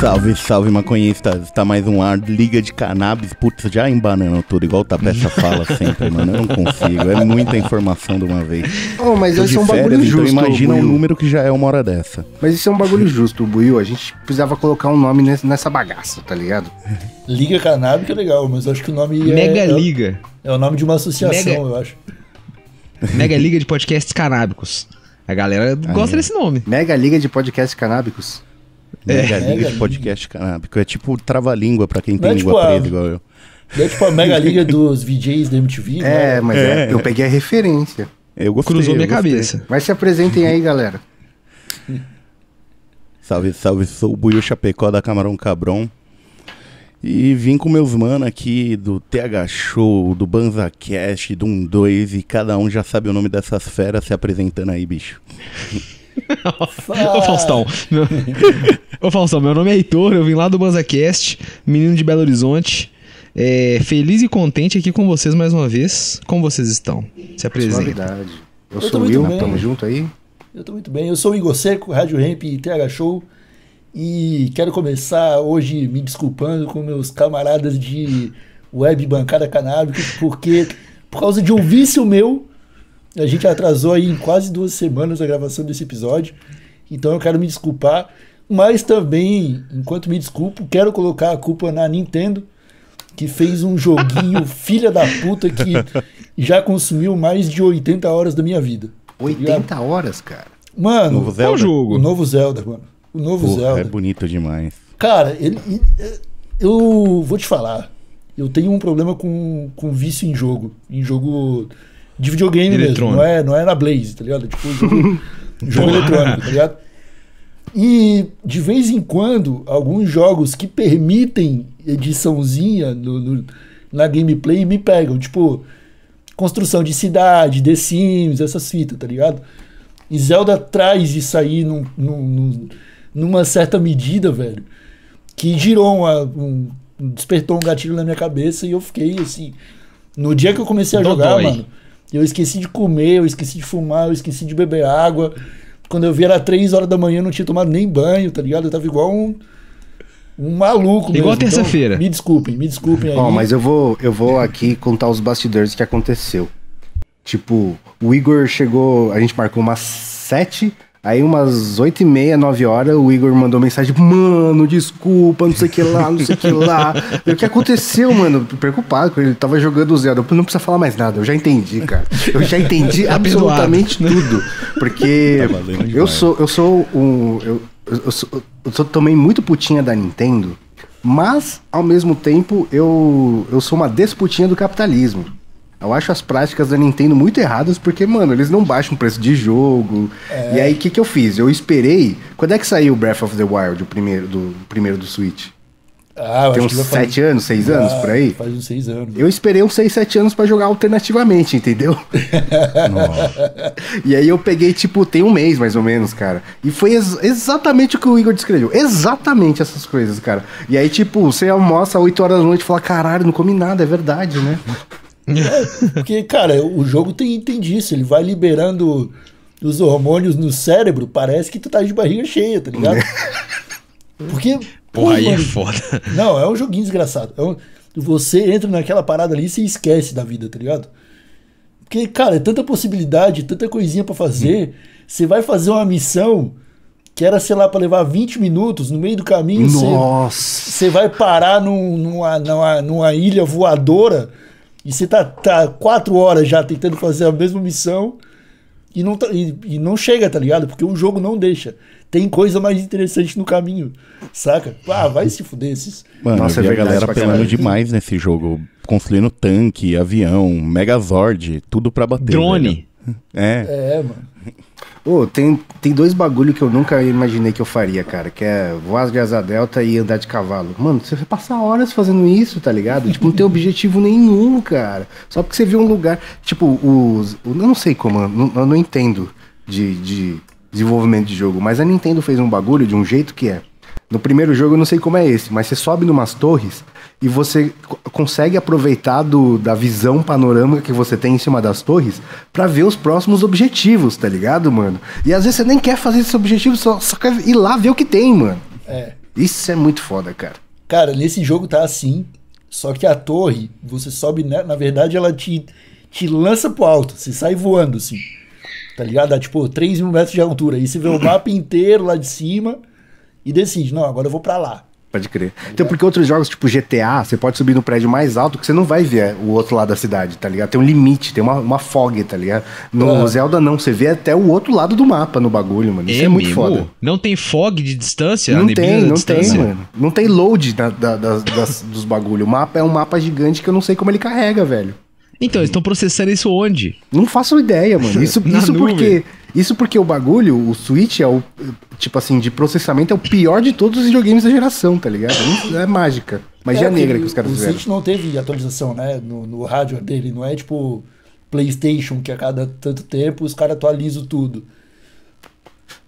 Salve, salve, maconhistas. Está mais um ar, liga de cannabis. Putz, já embanando tudo, igual o Tapeça fala sempre, mano. Eu não consigo, é muita informação de uma vez. Oh, mas Tô isso é um férias, bagulho então justo. imagina um número que já é uma hora dessa. Mas isso é um bagulho justo, Buiu. A gente precisava colocar um nome nessa bagaça, tá ligado? Liga Cannabis é legal, mas eu acho que o nome é. Mega é Liga. É, é o nome de uma associação, Mega... eu acho. Mega Liga de Podcasts Canábicos. A galera gosta desse nome. Mega Liga de Podcast Canábicos. É, Mega é. Liga Mega de Podcast Liga. É tipo trava-língua pra quem tem é língua tipo preta a... igual eu. Não é tipo a Mega Liga dos VJs da MTV. É, né? mas é. é. eu peguei a referência. Eu gostei, Cruzou minha cabeça. Mas se apresentem aí, galera. salve, salve. Sou o Buiu Chapecó da Camarão Cabron. E vim com meus mano aqui do TH Show, do BanzaCast, do 1 2 e cada um já sabe o nome dessas feras se apresentando aí, bicho. Ô Faustão, meu... Ô Faustão, meu nome é Heitor, eu vim lá do BanzaCast, menino de Belo Horizonte. É, feliz e contente aqui com vocês mais uma vez. Como vocês estão? Se apresentem. Eu, eu sou o Will, tamo junto aí? Eu tô muito bem, eu sou o Igor Seco, Rádio Ramp e TH Show. E quero começar hoje me desculpando com meus camaradas de web bancada canábica, porque por causa de um vício meu, a gente atrasou aí em quase duas semanas a gravação desse episódio. Então eu quero me desculpar, mas também, enquanto me desculpo, quero colocar a culpa na Nintendo, que fez um joguinho filha da puta que já consumiu mais de 80 horas da minha vida. 80 horas, cara? Mano, novo Zelda? qual jogo? O novo Zelda, mano. O novo Zelda. É bonito demais. Cara, ele, ele, é, eu vou te falar. Eu tenho um problema com, com vício em jogo. Em jogo de videogame eletrônico. mesmo. Não é, não é na Blaze, tá ligado? É tipo, jogo, jogo eletrônico, tá ligado? E de vez em quando, alguns jogos que permitem ediçãozinha no, no, na gameplay me pegam. Tipo, construção de cidade, The Sims, essas fitas, tá ligado? E Zelda traz isso aí num, num, num numa certa medida, velho, que girou uma, um. despertou um gatilho na minha cabeça e eu fiquei assim. No dia que eu comecei a Dodói. jogar, mano, eu esqueci de comer, eu esqueci de fumar, eu esqueci de beber água. Quando eu vi era três horas da manhã, eu não tinha tomado nem banho, tá ligado? Eu tava igual um. Um maluco mesmo. Igual então, terça-feira. Então, me desculpem, me desculpem aí. Ó, mas eu vou, eu vou aqui contar os bastidores que aconteceu. Tipo, o Igor chegou, a gente marcou umas sete Aí umas 8 e meia, 9 horas, o Igor mandou mensagem, tipo, mano, desculpa, não sei o que lá, não sei o que lá. o que aconteceu, mano? Preocupado, ele tava jogando o Zelda. Não precisa falar mais nada, eu já entendi, cara. Eu já entendi tá absolutamente tudo. Porque tá eu sou, eu sou um. Eu, eu, sou, eu sou também muito putinha da Nintendo, mas, ao mesmo tempo, eu, eu sou uma desputinha do capitalismo. Eu acho as práticas da Nintendo muito erradas, porque, mano, eles não baixam o preço de jogo. É. E aí, o que, que eu fiz? Eu esperei. Quando é que saiu o Breath of the Wild, o primeiro do, o primeiro do Switch? Ah, Tem uns sete anos, seis ah, anos ah, por aí? Faz uns seis anos. Eu esperei uns seis, sete anos para jogar alternativamente, entendeu? e aí eu peguei, tipo, tem um mês mais ou menos, cara. E foi ex exatamente o que o Igor descreveu. Exatamente essas coisas, cara. E aí, tipo, você almoça oito horas da noite e fala: caralho, não comi nada, é verdade, né? Porque, cara, o jogo tem, tem disso, ele vai liberando os hormônios no cérebro, parece que tu tá de barriga cheia, tá ligado? Porque. Porra, aí é mano, é foda. Não, é um joguinho desgraçado. É um, você entra naquela parada ali e você esquece da vida, tá ligado? Porque, cara, é tanta possibilidade, tanta coisinha para fazer. Hum. Você vai fazer uma missão que era, sei lá, para levar 20 minutos, no meio do caminho Nossa. você, você vai parar num, numa, numa, numa ilha voadora e você tá, tá quatro horas já tentando fazer a mesma missão e não, tá, e, e, não chega, tá ligado? Porque o jogo não deixa. Tem coisa mais interessante no caminho, saca? Ah, vai se fuder esses. Mano, Nossa, eu vi a galera apelando demais nesse jogo. Construindo tanque, avião, megazord, tudo pra bater. Drone. Velho. É. É, mano. Ô, oh, tem, tem dois bagulho que eu nunca imaginei que eu faria, cara, que é voar de asa delta e andar de cavalo. Mano, você vai passar horas fazendo isso, tá ligado? Tipo, não tem objetivo nenhum, cara. Só porque você viu um lugar. Tipo, os. Eu não sei como, eu não, eu não entendo de, de desenvolvimento de jogo, mas a Nintendo fez um bagulho de um jeito que é. No primeiro jogo eu não sei como é esse, mas você sobe numas torres e você consegue aproveitar do, da visão panorâmica que você tem em cima das torres para ver os próximos objetivos, tá ligado, mano? E às vezes você nem quer fazer esse objetivo, só, só quer ir lá ver o que tem, mano. É. Isso é muito foda, cara. Cara, nesse jogo tá assim, só que a torre, você sobe, né? na verdade ela te, te lança pro alto, você sai voando, assim. Tá ligado? Dá tipo 3 mil metros de altura. Aí você vê o mapa inteiro lá de cima e decide, não, agora eu vou para lá. Pode crer. então, porque outros jogos, tipo GTA, você pode subir no prédio mais alto que você não vai ver o outro lado da cidade, tá ligado? Tem um limite, tem uma, uma fog, tá ligado? No Zelda não, você vê até o outro lado do mapa no bagulho, mano. Isso é, é muito foda. Não tem fog de distância? Não tem, não distância. tem, mano. Não tem load da, da, das, das, dos bagulhos. O mapa é um mapa gigante que eu não sei como ele carrega, velho. Então, eles estão processando isso onde? Não faço ideia, mano. Isso, isso porque. Isso porque o bagulho, o Switch é o. Tipo assim, de processamento é o pior de todos os videogames da geração, tá ligado? É mágica. Magia é, negra que os caras o fizeram. O Switch não teve atualização, né? No, no hardware dele, não é tipo PlayStation, que a cada tanto tempo os caras atualizam tudo.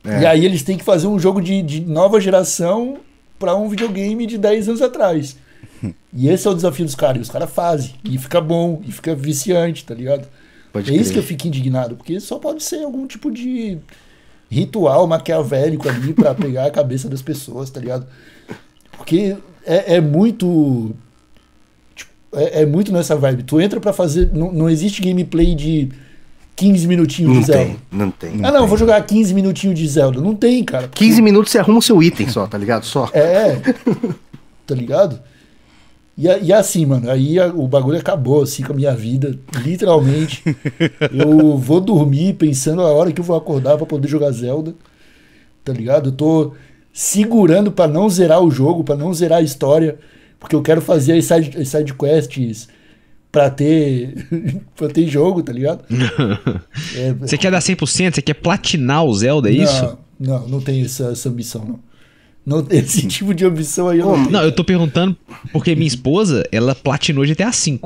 É. E aí eles têm que fazer um jogo de, de nova geração para um videogame de 10 anos atrás. E esse é o desafio dos caras. E os caras fazem. E fica bom, e fica viciante, tá ligado? Pode é crer. isso que eu fico indignado, porque só pode ser algum tipo de ritual maquiavélico ali para pegar a cabeça das pessoas, tá ligado? Porque é, é muito. Tipo, é, é, muito nessa vibe. Tu entra para fazer. Não, não existe gameplay de 15 minutinhos não de Zelda. Tem, não tem. Ah, não ah, não, tem. vou jogar 15 minutinhos de Zelda. Não tem, cara. Porque... 15 minutos você arruma o seu item só, tá ligado? Só. É. Tá ligado? E, e é assim, mano, aí a, o bagulho acabou, assim, com a minha vida, literalmente. eu vou dormir pensando a hora que eu vou acordar para poder jogar Zelda, tá ligado? Eu tô segurando para não zerar o jogo, para não zerar a história, porque eu quero fazer as side, as side quests pra ter, pra ter jogo, tá ligado? é, você quer dar 100%? Você quer platinar o Zelda, é não, isso? Não, não tem essa, essa ambição, não. Não tem esse tipo de ambição aí. não, não, eu tô perguntando porque minha esposa, ela platinou GTA V.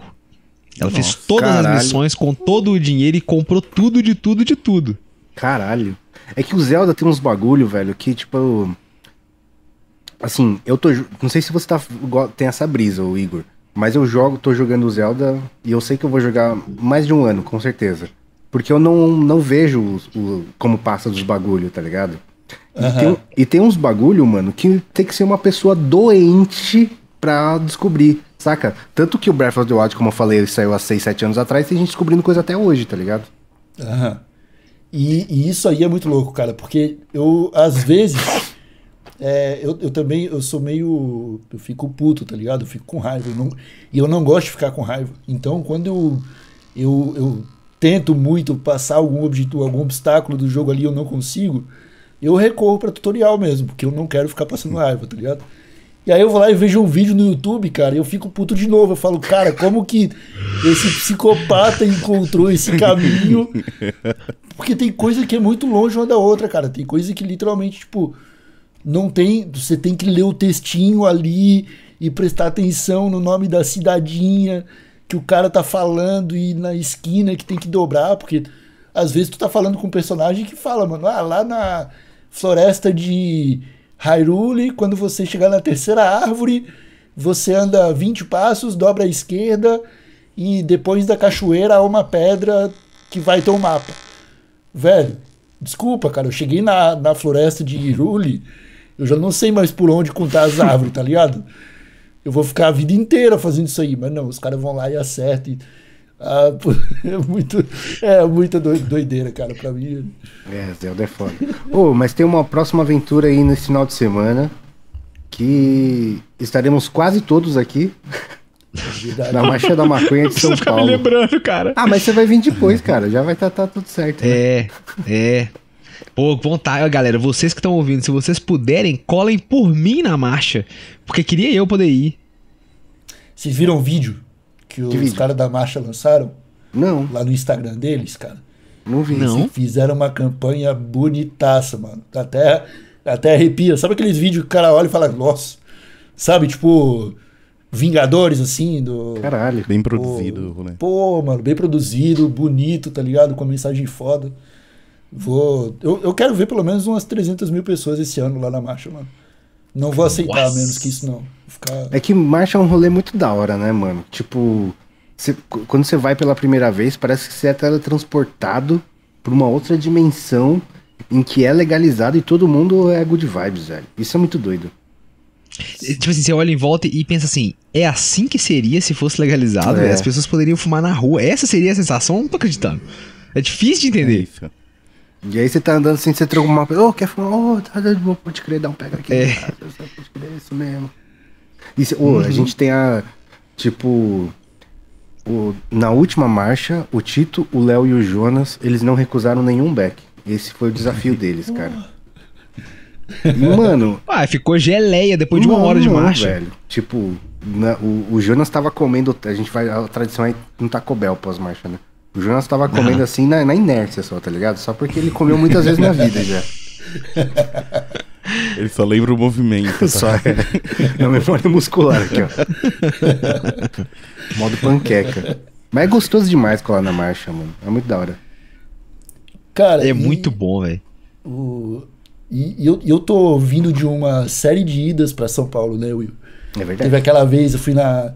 Ela Nossa, fez todas caralho. as missões com todo o dinheiro e comprou tudo de tudo de tudo. Caralho. É que o Zelda tem uns bagulho, velho, que tipo. Assim, eu tô. Não sei se você tá, tem essa brisa, o Igor. Mas eu jogo, tô jogando o Zelda e eu sei que eu vou jogar mais de um ano, com certeza. Porque eu não, não vejo o, o como passa dos bagulho, tá ligado? E, tem, e, tem, uns bagulho, mano, que tem que ser uma pessoa doente pra descobrir, saca? Tanto que o Breath of the Wild, como eu falei, ele saiu há 6, 7 anos atrás, tem gente descobrindo coisa até hoje, tá ligado? Aham. E, e isso aí é muito louco, cara, porque eu, às vezes, é, eu, eu também, eu sou meio, eu fico puto, tá ligado? Eu fico com raiva, eu não, e eu não gosto de ficar com raiva. Então, quando eu, eu, eu tento muito passar algum, objeto, algum obstáculo do jogo ali, eu não consigo eu recorro para tutorial mesmo, porque eu não quero ficar passando raiva, tá ligado? E aí eu vou lá e vejo um vídeo no YouTube, cara, e eu fico puto de novo. Eu falo, cara, como que esse psicopata encontrou esse caminho? Porque tem coisa que é muito longe uma da outra, cara. Tem coisa que literalmente, tipo, não tem. Você tem que ler o textinho ali e prestar atenção no nome da cidadinha que o cara tá falando e na esquina que tem que dobrar, porque às vezes tu tá falando com um personagem que fala, mano, ah, lá na floresta de Hyrule, quando você chegar na terceira árvore, você anda 20 passos, dobra à esquerda e depois da cachoeira há uma pedra que vai ter um mapa. Velho, desculpa, cara, eu cheguei na, na floresta de Hyrule, eu já não sei mais por onde contar as árvores, tá ligado? Eu vou ficar a vida inteira fazendo isso aí, mas não, os caras vão lá e acertam. E ah, é muito, é muita doideira, cara, pra mim. É, Zelda é foda. oh, mas tem uma próxima aventura aí nesse final de semana que estaremos quase todos aqui. na Marcha da Maconha de São Paulo. ficar me lembrando, cara. Ah, mas você vai vir depois, cara. Já vai estar tá, tá tudo certo. Né? É, é. Pô, vontade, galera. Vocês que estão ouvindo, se vocês puderem, colhem por mim na marcha. Porque queria eu poder ir. Vocês viram o vídeo que os caras da marcha lançaram? Não. Lá no Instagram deles, cara. Não vi. Eles fizeram uma campanha bonitaça, mano. Até, até arrepia. Sabe aqueles vídeos que o cara olha e fala, nossa. Sabe, tipo. Vingadores, assim, do. Caralho, bem produzido, pô, né? Pô, mano, bem produzido, bonito, tá ligado? Com a mensagem foda. Vou. Eu, eu quero ver pelo menos umas 300 mil pessoas esse ano lá na marcha, mano. Não vou aceitar Nossa. menos que isso, não. Ficar... É que marcha é um rolê muito da hora, né, mano? Tipo, cê, quando você vai pela primeira vez, parece que você é teletransportado pra uma outra dimensão em que é legalizado e todo mundo é good vibes, velho. Isso é muito doido. É, tipo assim, você olha em volta e pensa assim: é assim que seria se fosse legalizado? É. As pessoas poderiam fumar na rua. Essa seria a sensação? Não tô acreditando. É difícil de entender. É e aí você tá andando assim, você trocou uma pessoa, oh, quer fumar? Ô, oh, tá de boa, pode crer, dá um pega aqui. É. Cara, pode crer, é isso mesmo. Isso, oh, uhum. A gente tem a, tipo, o, na última marcha, o Tito, o Léo e o Jonas, eles não recusaram nenhum back. Esse foi o desafio deles, cara. E, mano. Ah, ficou geleia depois de uma hora de marcha. Velho. Tipo, na, o, o, Jonas tava comendo. A gente vai. A tradição é não taco cobel pós-marcha, né? O Jonas tava comendo assim na, na inércia só, tá ligado? Só porque ele comeu muitas vezes na vida já. Ele só lembra o movimento. Tá? Só, é. o a memória é muscular aqui, ó. Modo panqueca. Mas é gostoso demais colar na marcha, mano. É muito da hora. Cara, é e, muito bom, velho. E, e eu, eu tô vindo de uma série de idas para São Paulo, né, Will? É verdade. Teve aquela vez, eu fui na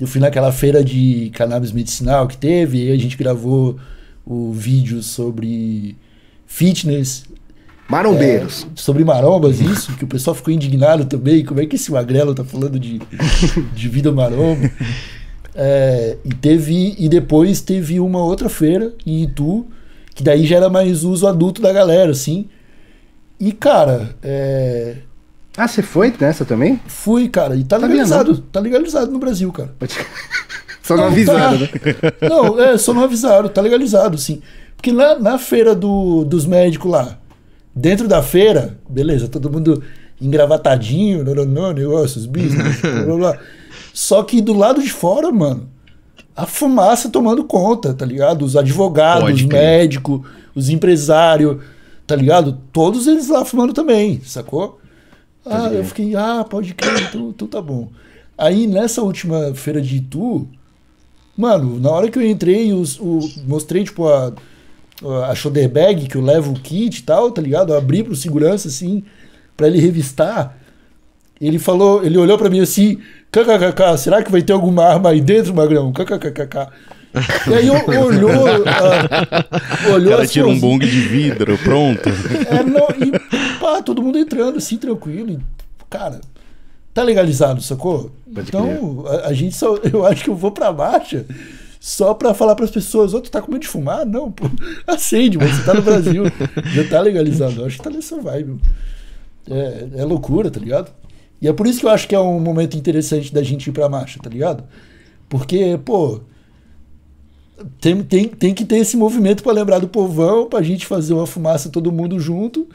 eu fui naquela feira de cannabis medicinal que teve, e a gente gravou o vídeo sobre fitness. Marombeiros. É, sobre marombas, isso, que o pessoal ficou indignado também. Como é que esse magrelo tá falando de, de vida maromba? É, e teve e depois teve uma outra feira em Itu que daí já era mais uso adulto da galera assim e cara é, ah, você foi nessa também? Fui, cara. E tá, tá legalizado. Tá, tá legalizado no Brasil, cara. só não, não avisaram, tá... né? Não, é, só não avisaram. Tá legalizado, sim. Porque lá na feira do, dos médicos lá, dentro da feira, beleza, todo mundo engravatadinho, não, negócios, business, blá, blá. Só que do lado de fora, mano, a fumaça tomando conta, tá ligado? Os advogados, os médicos, os empresários, tá ligado? Todos eles lá fumando também, sacou? Ah, eu fiquei, ah, pode crer, então, então tá bom. Aí nessa última feira de Itu, mano, na hora que eu entrei, os, o, mostrei, tipo, a, a shoulder bag que eu levo o kit e tal, tá ligado? Eu abri pro segurança, assim, pra ele revistar. Ele falou, ele olhou pra mim assim, kkkk, será que vai ter alguma arma aí dentro, magrão? Kkkk. E aí olhou. Uh, olhou o cara tira um bong de vidro, pronto. É, não, e pá, todo mundo entrando assim, tranquilo. E, cara, tá legalizado, sacou? Pode então, a, a, gente só. Eu acho que eu vou pra marcha só pra falar pras pessoas: outro tá com medo de fumar? Não, pô, acende, você tá no Brasil. já tá legalizado. Eu acho que tá nessa vibe. É, é loucura, tá ligado? E é por isso que eu acho que é um momento interessante da gente ir pra marcha, tá ligado? Porque, pô, tem, tem, tem que ter esse movimento para lembrar do povão, para a gente fazer uma fumaça todo mundo junto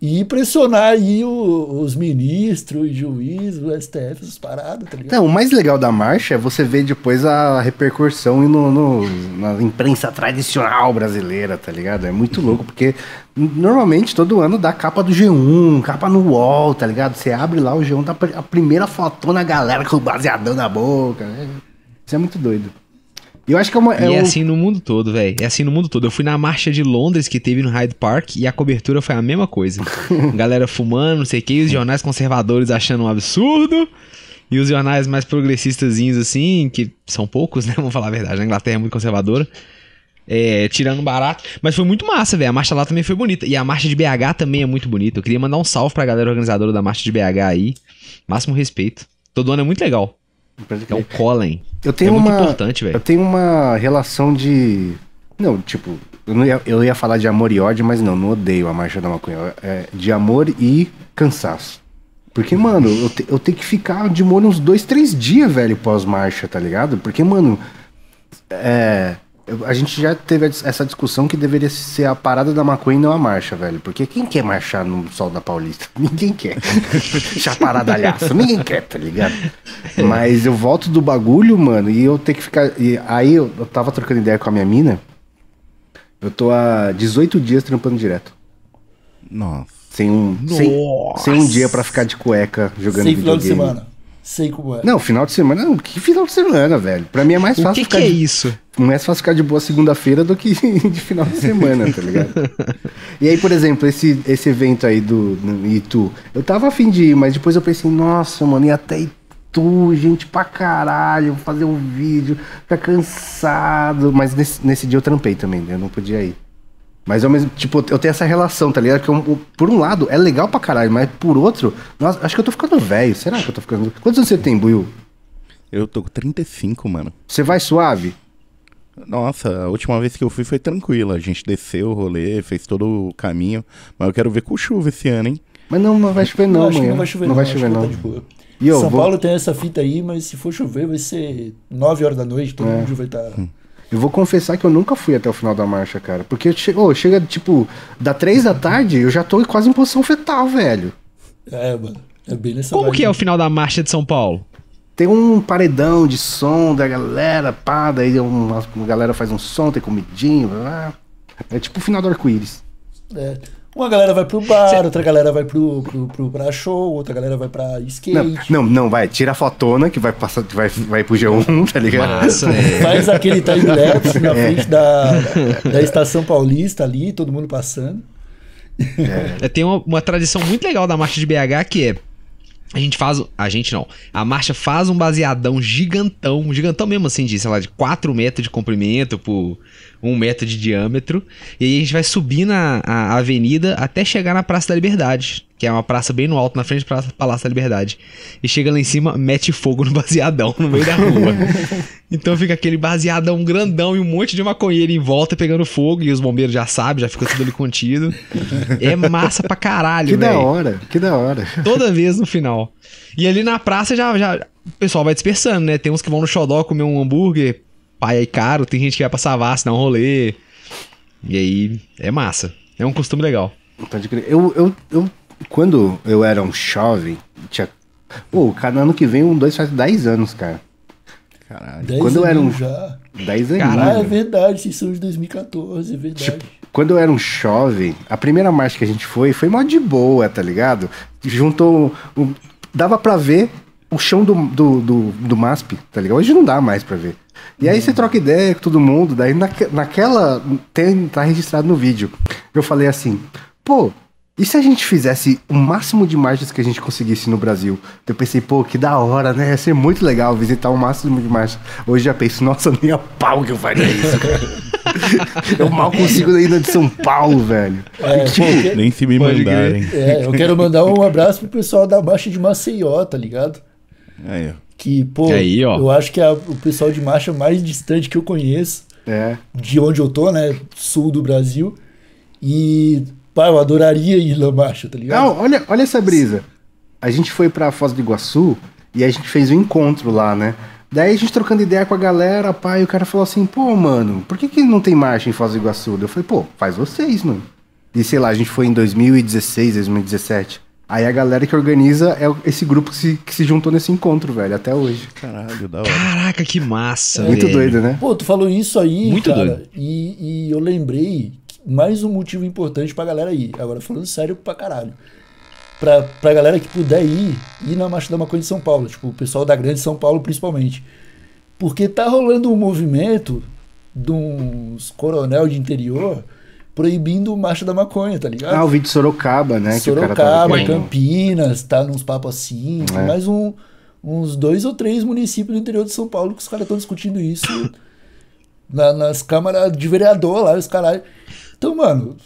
e pressionar aí o, os ministros, os juízes, o STF, essas paradas, tá ligado? Então, o mais legal da marcha é você ver depois a repercussão no, no, na imprensa tradicional brasileira, tá ligado? É muito louco, porque normalmente todo ano dá capa do G1, capa no UOL, tá ligado? Você abre lá o G1, dá tá a primeira fotona, a galera com o baseadão na boca, né? Isso é muito doido. Eu acho que é uma. É e é um... assim no mundo todo, velho. É assim no mundo todo. Eu fui na marcha de Londres que teve no Hyde Park e a cobertura foi a mesma coisa. Galera fumando, não sei o que, os jornais conservadores achando um absurdo. E os jornais mais progressistazinhos, assim, que são poucos, né? Vamos falar a verdade. A Inglaterra é muito conservadora. É, tirando barato. Mas foi muito massa, velho. A marcha lá também foi bonita. E a marcha de BH também é muito bonita. Eu queria mandar um salve pra galera organizadora da marcha de BH aí. Máximo respeito. Todo ano é muito legal. É o é Colin. Eu tenho é uma, muito importante, velho. Eu tenho uma relação de. Não, tipo, eu, não ia, eu ia falar de amor e ódio, mas não, não odeio a marcha da maconha. É de amor e cansaço. Porque, mano, eu, te, eu tenho que ficar de molho uns dois, três dias, velho, pós-marcha, tá ligado? Porque, mano, é, a gente já teve essa discussão que deveria ser a parada da maconha e não a marcha, velho. Porque quem quer marchar no sol da Paulista? Ninguém quer. Chaparadalhaço. Ninguém quer, tá ligado? Mas eu volto do bagulho, mano, e eu tenho que ficar. E aí eu, eu tava trocando ideia com a minha mina. Eu tô há 18 dias trampando direto. Nossa. Sem um, Nossa. Sem, sem um dia para ficar de cueca jogando sem videogame. Sem final de semana sei como é. Não, final de semana, não. que final de semana, velho? Pra mim é mais fácil o que ficar. Que é de... isso? É mais fácil ficar de boa segunda-feira do que de final de semana, tá ligado? e aí, por exemplo, esse, esse evento aí do, Itu, eu tava afim de ir, mas depois eu pensei, nossa, mano, e até Itu, gente pra caralho, vou fazer um vídeo, ficar cansado. Mas nesse, nesse dia eu trampei também, né? Eu não podia ir. Mas ao mesmo tipo, eu tenho essa relação, tá ligado? Que eu, por um lado é legal pra caralho, mas por outro, nossa, acho que eu tô ficando velho. Será que eu tô ficando. Quantos anos você tem, Buiu? Eu tô com 35, mano. Você vai suave? Nossa, a última vez que eu fui foi tranquila. A gente desceu o rolê, fez todo o caminho. Mas eu quero ver com chuva esse ano, hein? Mas não, não vai chover não, não Não vai chover não. Vai chover, tá não. São vou... Paulo tem essa fita aí, mas se for chover vai ser 9 horas da noite, todo é. mundo vai estar. Tá... Hum. Eu vou confessar que eu nunca fui até o final da marcha, cara. Porque che oh, chega, tipo, da três da tarde, eu já tô quase em posição fetal, velho. É, mano. É bem nessa Como que é o final da marcha de São Paulo? Tem um paredão de som da galera, pá, daí uma, uma galera faz um som, tem comidinho, blá, blá. É tipo o final do arco-íris. É. Uma galera vai pro bar, outra galera vai pro, pro, pro, pra show, outra galera vai pra skate. Não, não, não vai. Tira a fotona que vai, passar, que vai, vai pro G1, tá ligado? Massa, né? Faz aquele time-lapse na é. frente é. da, da Estação Paulista ali, todo mundo passando. É. Tem uma, uma tradição muito legal da marcha de BH que é a gente faz. A gente não. A marcha faz um baseadão gigantão, um gigantão mesmo assim, de, sei lá, de 4 metros de comprimento por 1 metro de diâmetro. E aí a gente vai subir na a avenida até chegar na Praça da Liberdade que é uma praça bem no alto, na frente do Palácio da Liberdade. E chega lá em cima, mete fogo no baseadão, no meio da rua. então fica aquele baseadão grandão e um monte de maconheiro em volta pegando fogo. E os bombeiros já sabem, já fica tudo ali contido. É massa pra caralho, Que véio. da hora, que da hora. Toda vez no final. E ali na praça já, já o pessoal vai dispersando, né? Tem uns que vão no xodó comer um hambúrguer, pai aí caro. Tem gente que vai pra Savassi dar um rolê. E aí, é massa. É um costume legal. Eu, eu, eu quando eu era um jovem, tinha. Pô, cada ano que vem um dois faz 10 anos, cara. Caralho. Dez quando eu era um. Já. 10 anos. Caralho, é verdade, vocês são de 2014, é verdade. Tipo, quando eu era um jovem, a primeira marcha que a gente foi foi mó de boa, tá ligado? Juntou. Um, dava pra ver o chão do, do, do, do, MASP, tá ligado? Hoje não dá mais pra ver. E aí você troca ideia com todo mundo, daí na, naquela. Tem, tá registrado no vídeo. Eu falei assim, pô, e se a gente fizesse o máximo de marchas que a gente conseguisse no Brasil? Eu pensei, pô, que da hora, né? Ia ser muito legal visitar o máximo de marchas. Hoje já penso, nossa, nem a pau que eu faria isso, cara. eu mal consigo ainda de São Paulo, velho. É, tipo, pô, nem se me mandarem. É, eu quero mandar um abraço pro pessoal da Marcha de Maceió, tá ligado? Aí, ó. Que, pô, aí, ó. eu acho que é o pessoal de marcha mais distante que eu conheço. É. De onde eu tô, né? Sul do Brasil. E Pá, eu adoraria ir lá embaixo, tá ligado? Não, olha, olha essa brisa. A gente foi pra Foz do Iguaçu e a gente fez um encontro lá, né? Daí a gente trocando ideia com a galera, pai, o cara falou assim, pô, mano, por que, que não tem marcha em Foz do Iguaçu? Eu falei, pô, faz vocês, mano. E sei lá, a gente foi em 2016, 2017. Aí a galera que organiza é esse grupo que se, que se juntou nesse encontro, velho, até hoje. Caralho, da hora. Caraca, que massa, é, Muito doido, né? Pô, tu falou isso aí, Muito cara, doido. E, e eu lembrei mais um motivo importante pra galera ir. Agora, falando sério pra caralho. Pra, pra galera que puder ir, ir na Marcha da Maconha de São Paulo. Tipo, o pessoal da Grande São Paulo, principalmente. Porque tá rolando um movimento de uns coronel de interior proibindo marcha da maconha, tá ligado? Ah, o vídeo de Sorocaba, né? Sorocaba, Campinas, tá nos papos assim, é. mais um, uns dois ou três municípios do interior de São Paulo que os caras estão discutindo isso na, nas câmaras de vereador lá, os caras. Então, mano,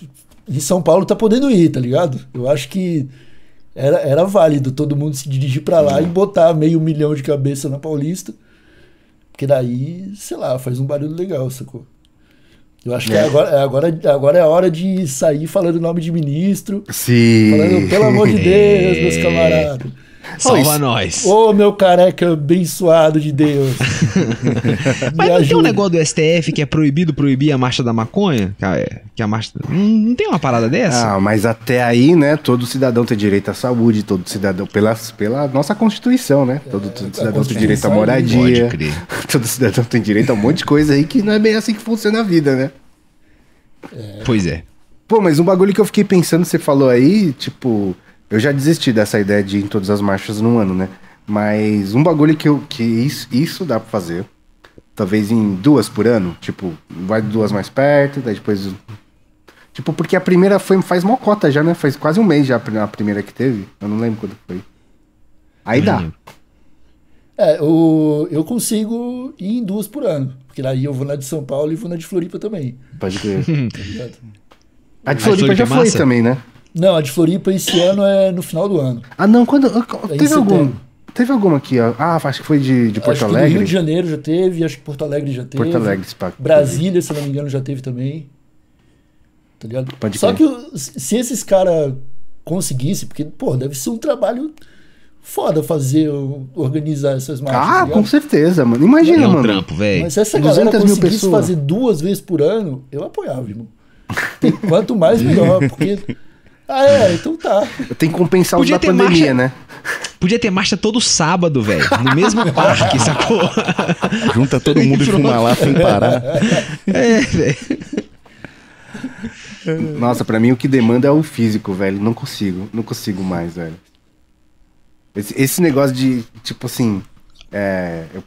em São Paulo tá podendo ir, tá ligado? Eu acho que era, era válido todo mundo se dirigir para lá e botar meio milhão de cabeça na Paulista. Porque daí, sei lá, faz um barulho legal, sacou? Eu acho que é. agora, agora, agora é a hora de sair falando o nome de ministro. Sim. Falando, pelo amor de Deus, meus camaradas. Salva oh, nós. Ô, oh, meu careca abençoado de Deus. Mas não tem um negócio do STF que é proibido proibir a marcha da maconha? Que é, é a marcha... Não tem uma parada dessa? Ah, mas até aí, né, todo cidadão tem direito à saúde, todo cidadão... Pela, pela nossa Constituição, né? Todo, todo é, cidadão tem direito à moradia. Todo cidadão tem direito a um monte de coisa aí que não é bem assim que funciona a vida, né? É. Pois é. Pô, mas um bagulho que eu fiquei pensando, você falou aí, tipo... Eu já desisti dessa ideia de ir em todas as marchas num ano, né? Mas um bagulho que, eu, que isso, isso dá pra fazer, talvez em duas por ano, tipo, vai duas mais perto, daí depois. Tipo, porque a primeira foi faz mocota já, né? Faz quase um mês já a primeira que teve. Eu não lembro quando foi. Aí dá. É, eu, eu consigo ir em duas por ano. Porque daí eu vou na de São Paulo e vou na de Floripa também. Pode crer. Tá a de Floripa, já é foi também, né? Não, a de Floripa esse ano é no final do ano. Ah, não, quando. É teve algum. Teve alguma aqui, ó. Ah, acho que foi de, de Porto acho Alegre. Rio de Janeiro já teve, acho que Porto Alegre já teve. Porto Alegre, Brasília, se não me engano, já teve também. Tá ligado? Pode Só que se esses caras conseguissem, porque, pô, deve ser um trabalho foda fazer, organizar essas marcas. Ah, tá com certeza, mano. Imagina, é um mano. trampo, velho. Mas se essa galera conseguisse pessoas. fazer duas vezes por ano, eu apoiava, irmão. quanto mais melhor, porque. Ah, é, então tá. Tem que compensar Podia os da pandemia, marcha... né? Podia ter marcha todo sábado, velho. No mesmo parque, sacou? Junta todo mundo e fuma lá sem parar. É, velho. Nossa, para mim o que demanda é o físico, velho. Não consigo, não consigo mais, velho. Esse, esse negócio de, tipo assim, é, eu,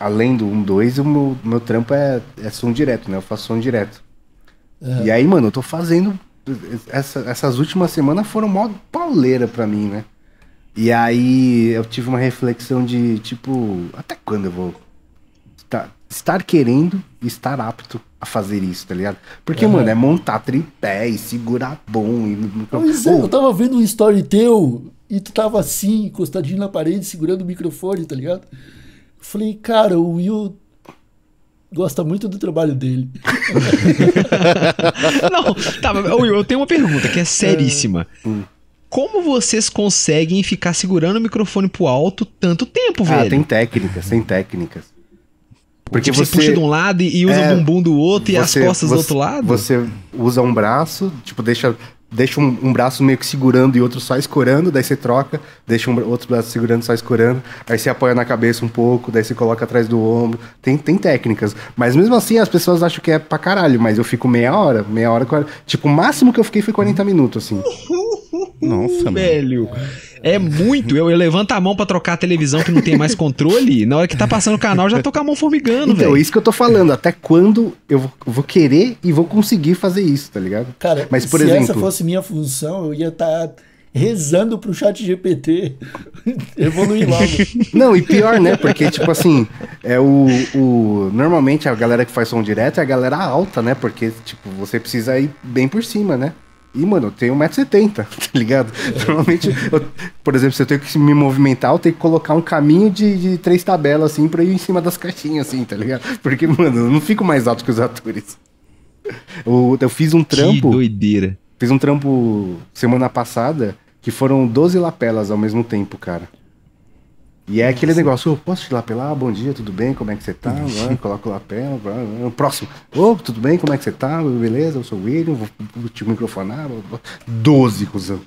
além do 1-2, o meu, meu trampo é, é som direto, né? Eu faço som direto. Uhum. E aí, mano, eu tô fazendo essa, essas últimas semanas foram mó pauleira pra mim, né? E aí eu tive uma reflexão de tipo, até quando eu vou estar querendo e estar apto a fazer isso, tá ligado? Porque, uhum. mano, é montar tripé e segurar bom e. Pois é, eu tava vendo um story teu e tu tava assim, encostadinho na parede, segurando o microfone, tá ligado? falei, cara, o Will gosta muito do trabalho dele. Não, tá, eu tenho uma pergunta que é seríssima. É. Hum. Como vocês conseguem ficar segurando o microfone pro alto tanto tempo, ah, velho? Ah, tem técnicas, tem técnicas. Porque tipo, você, você puxa de um lado e usa é, o bumbum do outro e você, as costas você, do outro lado? Você usa um braço, tipo, deixa deixa um, um, braço meio que segurando e outro só escorando, daí você troca, deixa um, outro braço segurando só escorando, aí você apoia na cabeça um pouco, daí você coloca atrás do ombro. Tem, tem técnicas. Mas mesmo assim, as pessoas acham que é pra caralho, mas eu fico meia hora, meia hora, tipo, o máximo que eu fiquei foi 40 minutos, assim. Nossa, velho. É muito. Eu, eu levanto a mão para trocar a televisão que não tem mais controle. na hora que tá passando o canal, já tô com a mão formigando, então, velho. Então, isso que eu tô falando. Até quando eu vou querer e vou conseguir fazer isso, tá ligado? Cara, Mas, por se exemplo, essa fosse minha função, eu ia estar. Tá rezando pro chat GPT evoluir logo. Não, e pior, né? Porque, tipo assim, é o, o. Normalmente a galera que faz som direto é a galera alta, né? Porque, tipo, você precisa ir bem por cima, né? E, mano, eu tenho 1,70m, tá ligado? Normalmente, eu, por exemplo, se eu tenho que me movimentar, eu tenho que colocar um caminho de, de, três tabelas, assim, pra ir em cima das caixinhas, assim, tá ligado? Porque, mano, eu não fico mais alto que os atores. Eu, eu fiz um trampo. Que doideira. Fiz um trampo semana passada que foram 12 lapelas ao mesmo tempo, cara. E é aquele Sim. negócio, oh, posso te lapelar? Bom dia, tudo bem? Como é que você tá? Coloca coloco o lapela, vai, próximo. Ô, oh, tudo bem? Como é que você tá? Beleza, eu sou o William, vou te microfonar. Doze, cuzão.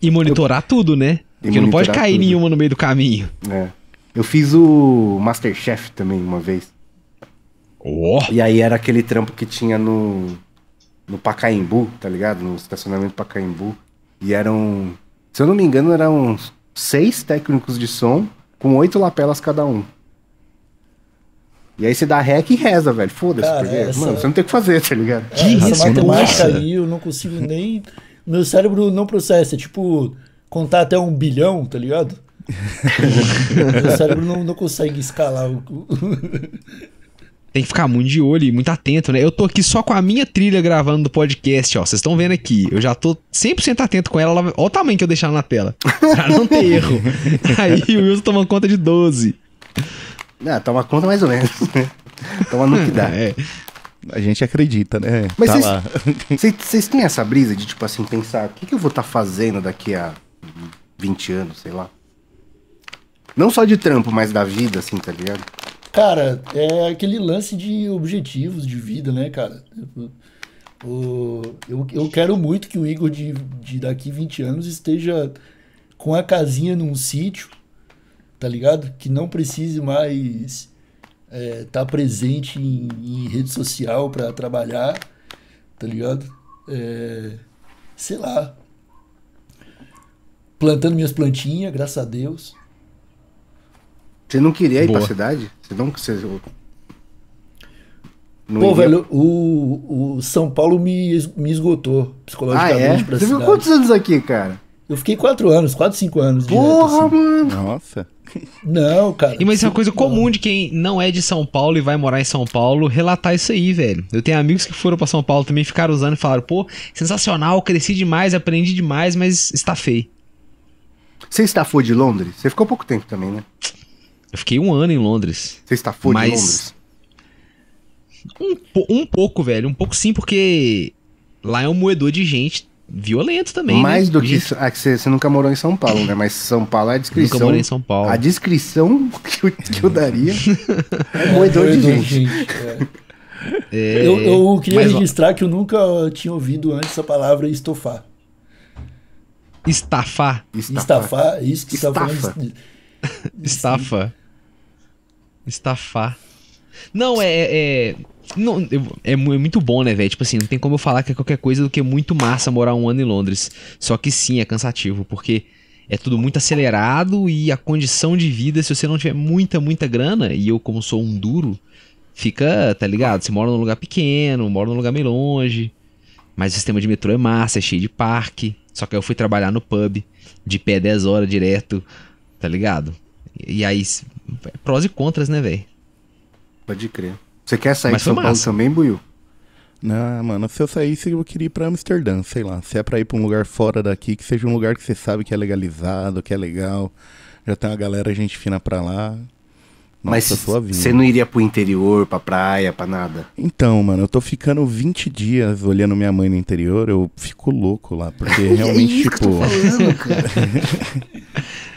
E monitorar eu... tudo, né? Porque não pode cair tudo. nenhuma no meio do caminho. É. Eu fiz o Masterchef também uma vez. Oh. E aí era aquele trampo que tinha no, no Pacaembu, tá ligado? No estacionamento Pacaembu. E eram, se eu não me engano, eram uns seis técnicos de som com oito lapelas cada um. E aí você dá rec e reza, velho. Foda-se, porque, essa... mano, você não tem o que fazer, tá ligado? É, que essa isso, matemática nossa. aí, eu não consigo nem. Meu cérebro não processa. É tipo, contar até um bilhão, tá ligado? Meu cérebro não, não consegue escalar o tem que ficar muito de olho e muito atento, né? Eu tô aqui só com a minha trilha gravando do podcast, ó. Vocês estão vendo aqui. Eu já tô 100% atento com ela. Olha o tamanho que eu deixar na tela. Pra não ter erro. Aí o Wilson toma conta de 12. Ah, toma conta mais ou menos. Né? toma no que dá. É. A gente acredita, né? Mas tá vocês tá têm essa brisa de, tipo assim, pensar o que, que eu vou estar tá fazendo daqui a 20 anos, sei lá? Não só de trampo, mas da vida, assim, tá ligado? Cara, é aquele lance de objetivos de vida, né, cara? Eu, tipo, eu, eu quero muito que o Igor de, de daqui 20 anos esteja com a casinha num sítio, tá ligado? Que não precise mais estar é, tá presente em, em, rede social para trabalhar, tá ligado? É, sei lá. Plantando minhas plantinhas, graças a Deus. Você não queria ir Boa. pra cidade? Você não. Você... Não Pô, iria... velho, o, o São Paulo me, me esgotou psicologicamente ah, é? pra Você cidade. ficou quantos anos aqui, cara? Eu fiquei quatro anos, quatro, cinco anos. Porra, direto, assim. mano! Nossa. Não, cara. E, mas é uma coisa comum de quem não é de São Paulo e vai morar em São Paulo relatar isso aí, velho. Eu tenho amigos que foram para São Paulo também, ficaram usando e falaram: pô, sensacional, cresci demais, aprendi demais, mas está feio. Você estafou de Londres? Você ficou pouco tempo também, né? Eu fiquei um ano em Londres. Você está full mas... de Londres? Um, um pouco, velho. Um pouco sim, porque lá é um moedor de gente violento também. Né? Mais né? do gente... É que. Ah, que você, nunca morou em São Paulo, né? Mas São Paulo é a descrição. nunca morei em São Paulo. A descrição que eu, que eu daria é moedor de gente. É. É... Eu, eu, queria Mas, registrar ó... que eu nunca tinha ouvido antes a palavra estofar. Estafar. Estafar, isso que você estava Estafa. Estafar. Não, é. é... é não, é, é muito bom, né, velho? Tipo assim, não tem como eu falar que é qualquer coisa do que muito massa morar um ano em Londres. Só que sim, é cansativo, porque é tudo muito acelerado e a condição de vida, se você não tiver muita, muita grana, e eu, como sou um duro, fica, tá ligado? Você mora num lugar pequeno, mora num lugar meio longe, mas o sistema de metrô é massa, é cheio de parque. Só que eu fui trabalhar no pub, de pé 10 horas direto, Tá ligado? E aí, prós e contras, né, velho? Pode crer. Você quer sair Mas de São Paulo também, Buiu? Não, mano, se eu saísse, eu queria ir pra Amsterdã, sei lá. Se é pra ir pra um lugar fora daqui, que seja um lugar que você sabe que é legalizado, que é legal. Já tem uma galera, gente fina pra lá. Nossa, Mas você não iria pro interior, pra praia, pra nada? Então, mano, eu tô ficando 20 dias olhando minha mãe no interior, eu fico louco lá, porque é realmente, é isso tipo. Que eu tô tipo falando, cara.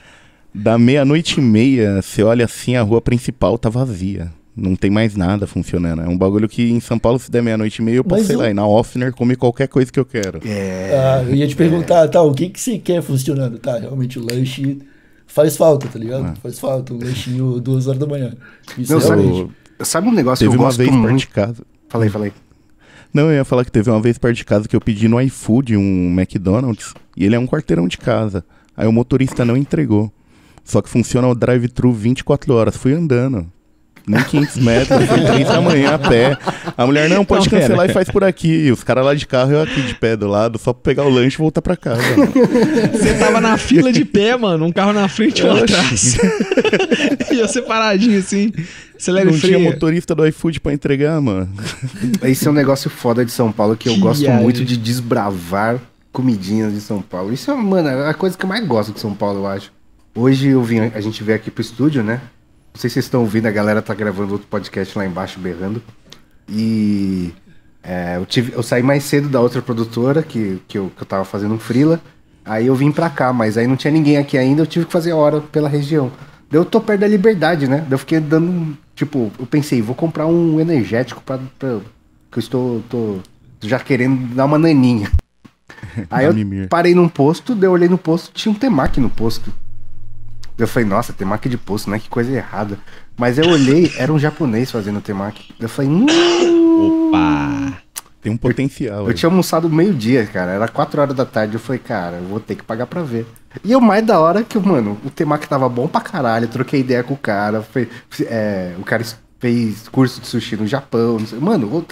Da meia-noite e meia, você olha assim, a rua principal tá vazia. Não tem mais nada funcionando. É um bagulho que em São Paulo, se der meia-noite e meia, eu posso, ir sei eu... lá, ir na Offner, comer qualquer coisa que eu quero. É. Ah, eu ia te perguntar, é. tá, o que, que você quer funcionando? Tá, realmente o lanche faz falta, tá ligado? Ah. Faz falta, um lanchinho duas horas da manhã. Isso Não, é realmente... sabe, sabe um negócio Teve que eu gosto uma vez muito? de casa. Falei, falei. Não, eu ia falar que teve uma vez perto de casa que eu pedi no iFood um McDonald's e ele é um quarteirão de casa. Aí o motorista não entregou. Só que funciona o drive-thru 24 horas. Fui andando. Nem 500 metros, foi 3 da manhã a pé. A mulher, não, pode não, cancelar e faz por aqui. E os caras lá de carro, eu aqui de pé do lado, só pra pegar o lanche e voltar pra casa. Você tava na fila de pé, mano. Um carro na frente e um atrás. e eu separadinho assim. Acelera não tinha motorista do iFood pra entregar, mano. Esse é um negócio foda de São Paulo que eu que gosto aí. muito de desbravar comidinhas de São Paulo. Isso é, mano, é a coisa que eu mais gosto de São Paulo, eu acho. Hoje eu vim, a gente veio aqui pro estúdio, né? Não sei se vocês estão ouvindo, a galera tá gravando outro podcast lá embaixo, berrando. E é, eu, tive, eu saí mais cedo da outra produtora, que, que, eu, que eu tava fazendo um freela. Aí eu vim pra cá, mas aí não tinha ninguém aqui ainda, eu tive que fazer hora pela região. Daí eu tô perto da liberdade, né? Daí eu fiquei dando. Tipo, eu pensei, vou comprar um energético pra. pra que eu estou. Tô, já querendo dar uma naninha. Aí eu parei num posto, daí eu olhei no posto, tinha um temaki no posto. Eu falei, nossa, temaki de poço, né? Que coisa errada. Mas eu olhei, era um japonês fazendo temaki. Eu falei, hum. opa! Tem um potencial. Eu, eu tinha almoçado meio-dia, cara. Era 4 horas da tarde. Eu falei, cara, eu vou ter que pagar pra ver. E o mais da hora é que, mano, o temaki tava bom pra caralho. Eu troquei ideia com o cara. Foi, é, o cara fez curso de sushi no Japão. Mano,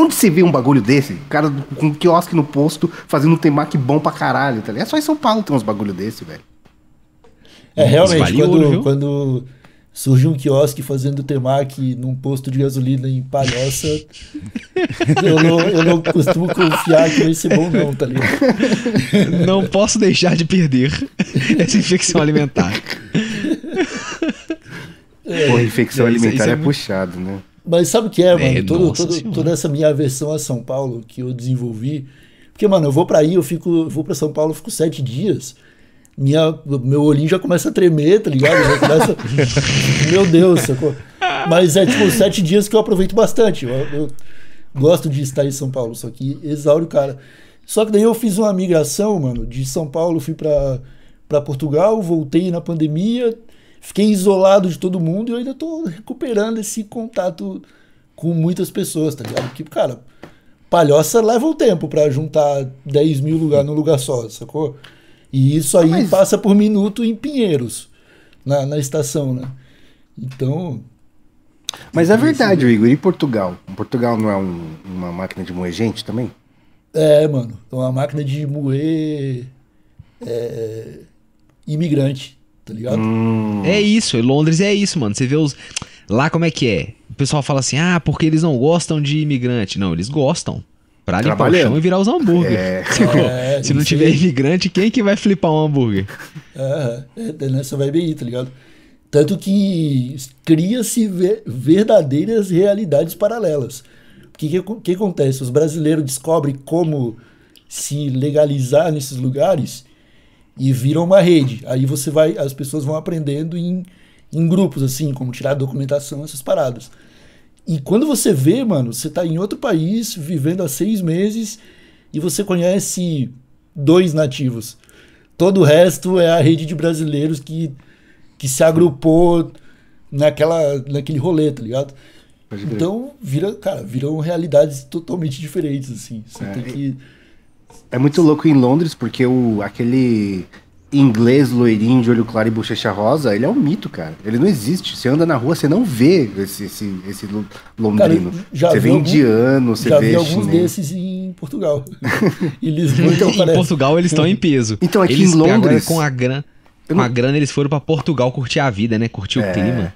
onde você vê um bagulho desse? O cara com um quiosque no posto fazendo um temaki bom pra caralho, tá ligado? É só em São Paulo tem uns bagulho desse, velho. É, realmente, quando, ouro, quando surgiu um quiosque fazendo temaki num posto de gasolina em Palhoça, eu, não, eu não costumo confiar que vai ser bom não, tá ligado? Não posso deixar de perder essa infecção alimentar. É, Porra, infecção é, é alimentar é, é puxado, né? Mas sabe o que é, é mano? todo, todo, toda essa minha aversão a São Paulo que eu desenvolvi. Porque, mano, eu vou pra aí, eu fico, vou pra São Paulo, eu fico sete dias minha, meu olhinho já começa a tremer, tá ligado? Já começa. meu Deus, sacou? Mas é tipo sete dias que eu aproveito bastante. Eu, eu gosto de estar em São Paulo, só que exaure o cara. Só que daí eu fiz uma migração, mano, de São Paulo, fui pra, pra Portugal, voltei na pandemia, fiquei isolado de todo mundo e eu ainda tô recuperando esse contato com muitas pessoas, tá ligado? Porque, cara, palhoça leva um tempo para juntar 10 mil lugares num lugar só, sacou? E isso aí ah, Mas... passa por minuto em Pinheiros, na, na estação, né? Então. Mas é verdade, é- Igor. E Portugal? Portugal não é um, uma máquina de moer gente também? É, mano. É uma máquina de moer é, imigrante, tá ligado? Hum. É isso. Londres é isso, mano. Você vê os. Lá como é que é? O pessoal fala assim: ah, porque eles não gostam de imigrante. Não, eles gostam. Pra limpar o chão e virar os hambúrguer. É. é, se não tiver imigrante, quem que vai flipar um hambúrguer? É, só é, é, né? vai bem, tá ligado? Tanto que cria-se verdadeiras realidades paralelas. o que, que, que acontece? Os brasileiros descobrem como se legalizar nesses lugares e viram uma rede. Aí você vai, as pessoas vão aprendendo em, em grupos, assim, como tirar documentação, essas paradas. E quando você vê, mano, você tá em outro país, vivendo há seis meses, e você conhece dois nativos. Todo o resto é a rede de brasileiros que, que se agrupou naquela, naquele rolê, tá ligado? Então, vira, cara, viram realidades totalmente diferentes, assim. Você é, tem que. É muito louco em Londres, porque o, aquele inglês, loirinho, de olho claro e bochecha rosa, ele é um mito, cara. Ele não existe. Você anda na rua, você não vê esse, esse, esse londrino. Cara, você vê indiano, você já vê. Já vi alguns desses em Portugal. eles então, em parece. Portugal eles estão em peso. Então aqui eles, em Londres. com a grana, não... com a grana eles foram para Portugal curtir a vida, né? Curtir é... o clima.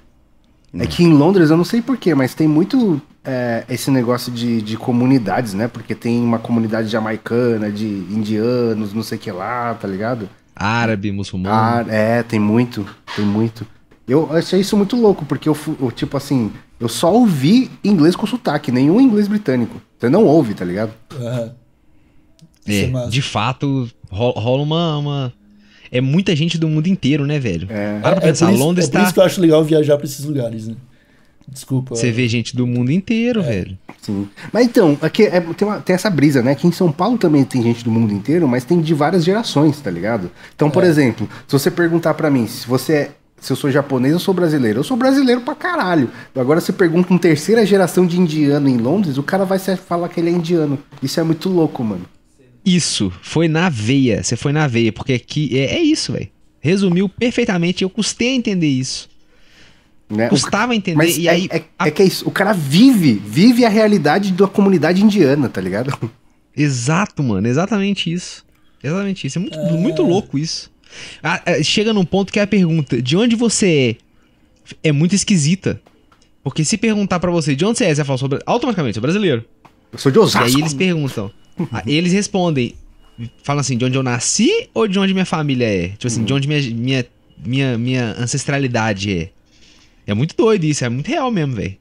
É que em Londres, eu não sei porquê, mas tem muito é, esse negócio de, de, comunidades, né? Porque tem uma comunidade jamaicana, de indianos, não sei o que lá, tá ligado? árabe, muçulmano. Ah, é, tem muito, tem muito. Eu achei isso muito louco, porque eu, eu, tipo assim, eu só ouvi inglês com sotaque, nenhum inglês britânico. Você não ouve, tá ligado? Uhum. É, é, é de fato, rola uma, uma, É muita gente do mundo inteiro, né, velho? É. Para pra é, é pensar, é isso, Londres é por tá... isso que eu acho legal viajar pra esses lugares, né? Desculpa. Você vê gente do mundo inteiro, é. velho. Sim. Mas então, aqui é, tem, uma, tem, essa brisa, né? Que em São Paulo também tem gente do mundo inteiro, mas tem de várias gerações, tá ligado? Então, por é. exemplo, se você perguntar para mim se você é. Se eu sou japonês ou sou brasileiro? Eu sou brasileiro pra caralho. Agora você pergunta um terceira geração de indiano em Londres, o cara vai falar que ele é indiano. Isso é muito louco, mano. Isso, foi na veia. Você foi na veia, porque aqui é, é isso, velho. Resumiu perfeitamente, eu custei a entender isso. Né? Custava entender. Mas e é, aí, é, a... é, que é isso. O cara vive, vive a realidade da comunidade indiana, tá ligado? Exato, mano. Exatamente isso. Exatamente isso. É muito, é... muito louco isso. Ah, é, chega num ponto que é a pergunta de onde você é é muito esquisita. Porque se perguntar para você de onde você é, você fala, sou, automaticamente, sou brasileiro. Eu sou de Osasco. E aí eles perguntam. Ah, eles respondem. Falam assim, de onde eu nasci ou de onde minha família é? Tipo assim, hum. de onde minha, minha, minha, minha ancestralidade é? É muito doido isso, é muito real mesmo, velho.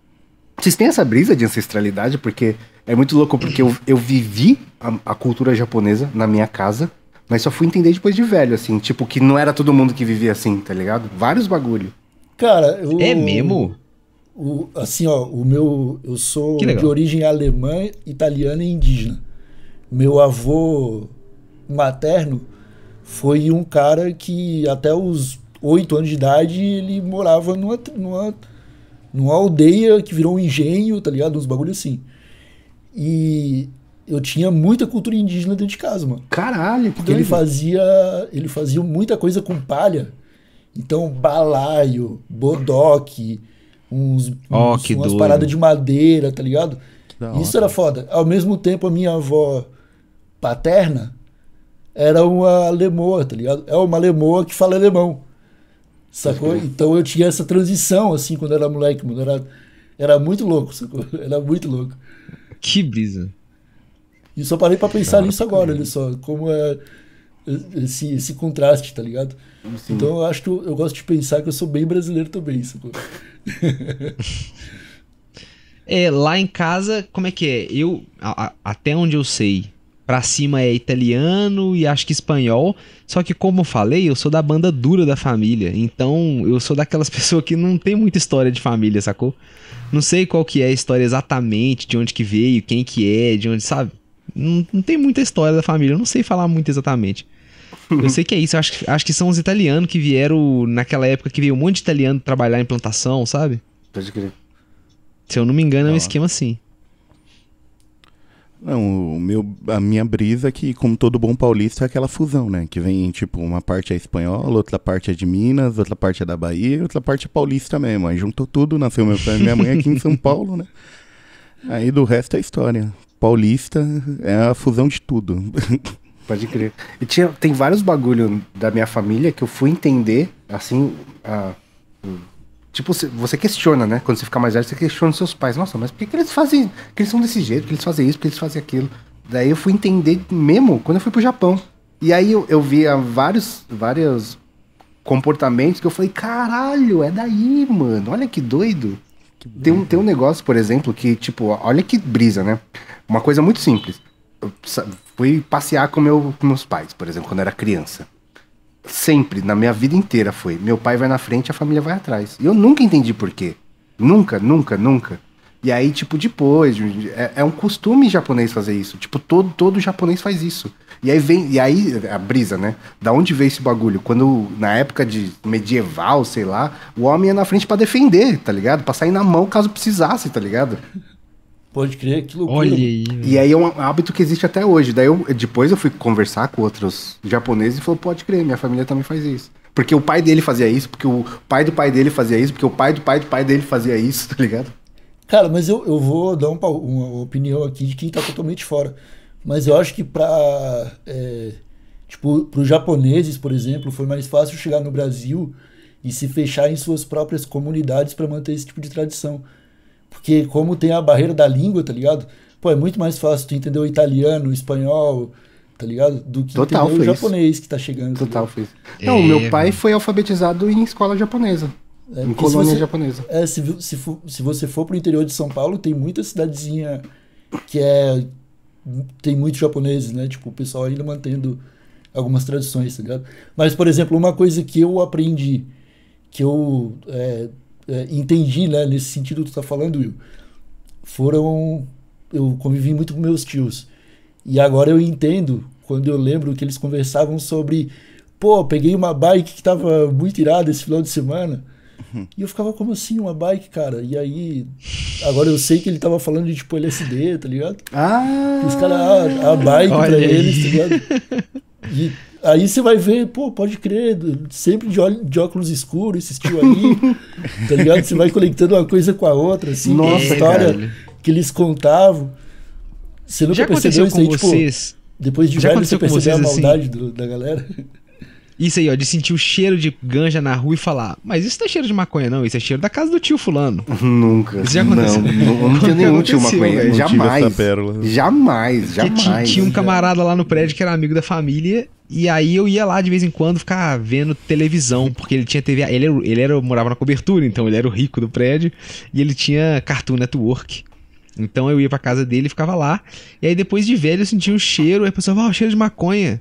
Vocês têm essa brisa de ancestralidade? Porque é muito louco, porque eu, eu vivi a, a, cultura japonesa na minha casa, mas só fui entender depois de velho, assim. Tipo, que não era todo mundo que vivia assim, tá ligado? Vários bagulho. Cara, eu. É mesmo? O, assim, ó, o meu. Eu sou de origem alemã, italiana e indígena. Meu avô materno foi um cara que até os oito anos de idade, ele morava numa, numa, numa aldeia que virou um engenho, tá ligado? Uns bagulho assim. E eu tinha muita cultura indígena dentro de casa, mano. Caralho, que Porque ele fazia, ele fazia muita coisa com palha. Então, balaio, bodoque, uns, oh, uns umas doido. paradas de madeira, tá ligado? Isso era foda. Ao mesmo tempo, a minha avó paterna era uma lemoa, tá ligado? É uma lemoa que fala alemão. Sacou? Então eu tinha essa transição, assim, quando era moleque, mano. Era, era muito louco, sacou? Era muito louco. Que brisa. E só parei pra pensar Caraca, nisso agora, olha só. Como é esse, esse contraste, tá ligado? Sim. Então eu acho que eu, eu, gosto de pensar que eu sou bem brasileiro também, sacou? é, lá em casa, como é que é? Eu, a, a, até onde eu sei, Pra cima é italiano e acho que espanhol. Só que, como eu falei, eu sou da banda dura da família. Então, eu sou daquelas pessoas que não tem muita história de família, sacou? Não sei qual que é a história exatamente, de onde que veio, quem que é, de onde, sabe? Não, não tem muita história da família, eu não sei falar muito exatamente. Eu sei que é isso, acho, acho que são os italianos que vieram naquela época que veio um monte de italiano trabalhar em plantação, sabe? Pode crer. Se eu não me engano, é um esquema assim. Não, o meu, a minha brisa é que, como todo bom paulista, é aquela fusão, né? Que vem, tipo, uma parte é espanhola, outra parte é de Minas, outra parte é da Bahia, outra parte é paulista mesmo. Aí juntou tudo, nasceu meu pai e minha mãe aqui em São Paulo, né? Aí do resto é história. Paulista é a fusão de tudo. Pode crer. E tinha, tem vários bagulho da minha família que eu fui entender, assim, a, Tipo, você questiona, né? Quando você fica mais velho, você questiona seus pais. Nossa, mas por que, que eles fazem. que eles são desse jeito, que eles fazem isso, que eles fazem aquilo. Daí eu fui entender mesmo quando eu fui pro Japão. E aí eu, eu via vários, vários comportamentos que eu falei, caralho, é daí, mano. Olha que doido. Que tem, um, tem um negócio, por exemplo, que, tipo, olha que brisa, né? Uma coisa muito simples. Eu fui passear com, meu, com meus pais, por exemplo, quando eu era criança. Sempre, na minha vida inteira foi. Meu pai vai na frente, a família vai atrás. E eu nunca entendi por quê. Nunca, nunca, nunca. E aí, tipo, depois, é, é, um costume japonês fazer isso. Tipo, todo, todo japonês faz isso. E aí vem, e aí, a brisa, né? Da onde veio esse bagulho? Quando, na época de medieval, sei lá, o homem ia na frente para defender, tá ligado? Pra sair na mão caso precisasse, tá ligado? Pode crer, que loucura. Olha aí. E aí é um hábito que existe até hoje. Daí eu, depois eu fui conversar com outros japoneses e falou: pode crer, minha família também faz isso. Porque o pai dele fazia isso, porque o pai do pai dele fazia isso, porque o pai do pai do pai dele fazia isso, tá ligado? Cara, mas eu, eu vou dar um, uma opinião aqui de quem tá totalmente fora. Mas eu acho que para É, tipo, pros japoneses, por exemplo, foi mais fácil chegar no Brasil e se fechar em suas próprias comunidades para manter esse tipo de tradição. Porque como tem a barreira da língua, tá ligado? Pô, é muito mais fácil tu entender o italiano, o espanhol, tá ligado? Do que Total, entender o japonês isso. que tá chegando. Tá Total, fez. foi isso. Não, é, meu pai foi alfabetizado em escola japonesa. É, em colônia você, japonesa. É, se, se, for, se você for pro interior de São Paulo, tem muita cidadezinha que é... Tem muitos japoneses, né? Tipo, o pessoal ainda mantendo algumas tradições, tá ligado? Mas, por exemplo, uma coisa que eu aprendi, que eu... É, é, entendi, né, nesse sentido que tu tá falando, Will, foram. Eu convivi muito com meus tios. E agora eu entendo, quando eu lembro que eles conversavam sobre. Pô, peguei uma bike que tava muito irada esse final de semana. Uhum. E eu ficava como assim, uma bike, cara? E aí, agora eu sei que ele tava falando de tipo LSD, tá ligado? Ah! Os caras, a, ah, a, bike pra aí. eles, tá ligado? E Aí você vai ver, pô, pode crer, sempre de, de óculos escuros, esse tio aí, tá ligado? Você vai conectando uma coisa com a outra, assim, Nossa, história que eles contavam. Você nunca Já percebeu isso aí, tipo, vocês? tipo, depois de Já velho você percebeu a assim? maldade assim? do, da galera? Isso aí, ó, de sentir o cheiro de ganja na rua e falar, mas isso não é cheiro de maconha, não, isso é cheiro da casa do tio fulano. Nunca. Isso já aconteceu. Não, não, não tinha nenhum tio maconha. Não jamais, jamais. Jamais, jamais. Tinha um camarada lá no prédio que era amigo da família e aí eu ia lá de vez em quando ficar vendo televisão, porque ele tinha TV. Ele, ele era, morava na cobertura, então ele era o rico do prédio. E ele tinha Cartoon Network. Então eu ia pra casa dele e ficava lá. E aí depois de velho eu sentia um cheiro, aí pensava, ó, oh, cheiro de maconha.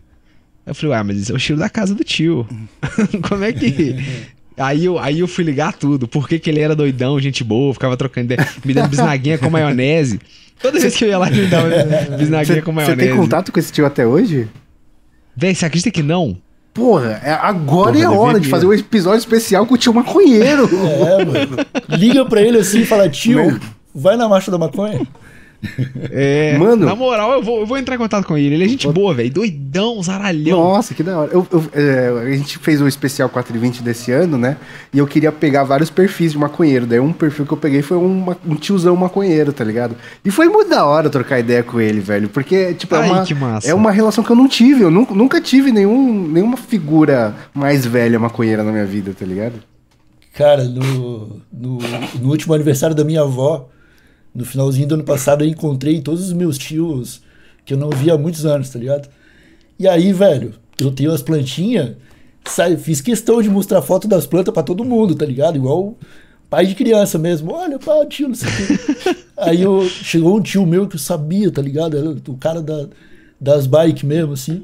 Eu falei, ué, ah, mas isso é o estilo da casa do tio. Como é que. Aí eu, aí eu fui ligar tudo. Por que, que ele era doidão, gente boa, ficava trocando ideia, me dando bisnaguinha com maionese. Toda vez que eu ia lá, ele me dava bisnaguinha cê, com maionese. Você tem contato com esse tio até hoje? Véi, você acredita que não? Porra, é, agora Porra, é hora de fazer um episódio especial com o tio maconheiro. É, mano. Liga pra ele assim e fala, tio, é? vai na marcha da maconha. É, Mano. Na moral, eu vou, eu vou entrar em contato com ele. Ele é gente boa, velho. Doidão, zaralhão. Nossa, que da hora. Eu, eu, é, a gente fez o um especial 420 desse ano, né? E eu queria pegar vários perfis de maconheiro. Daí um perfil que eu peguei foi um tiozão maconheiro, tá ligado? E foi muito da hora trocar ideia com ele, velho. Porque, tipo, é Ai, é, uma, é uma relação que eu não tive. Eu nunca, nunca tive nenhum, nenhuma figura mais velha maconheira na minha vida, tá ligado? Cara, no, no, no último aniversário da minha avó no finalzinho do ano passado eu encontrei todos os meus tios que eu não via há muitos anos, tá ligado? E aí, velho, eu tenho as plantinhas, fiz questão de mostrar foto das plantas para todo mundo, tá ligado? Igual pai de criança mesmo. Olha, pá, tio, não sei o quê. aí eu, chegou um tio meu que eu sabia, tá ligado? O cara da, das bike mesmo, assim.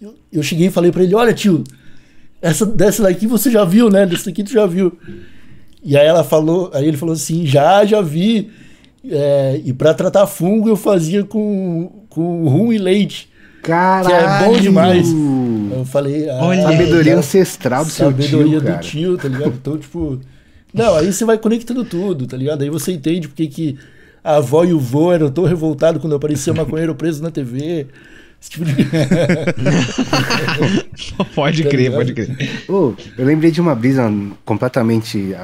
Eu, eu cheguei e falei para ele: Olha, tio, essa, dessa daqui você já viu, né? Dessa daqui tu já viu. E aí ela falou, aí ele falou assim: já, já vi. É, e para tratar fungo eu fazia com, com rum e leite. Caralho! Que é bom demais. Eu falei. Ah, Olha, sabedoria ancestral do sabedoria seu tio. Sabedoria do tio, tá ligado? Então, tipo. Não, aí você vai conectando tudo, tá ligado? Aí você entende porque que a avó e o vô eram tão revoltados quando aparecia maconheiro preso na TV tipo de... Tá pode crer, pode crer. Oh, eu lembrei de uma brisa completamente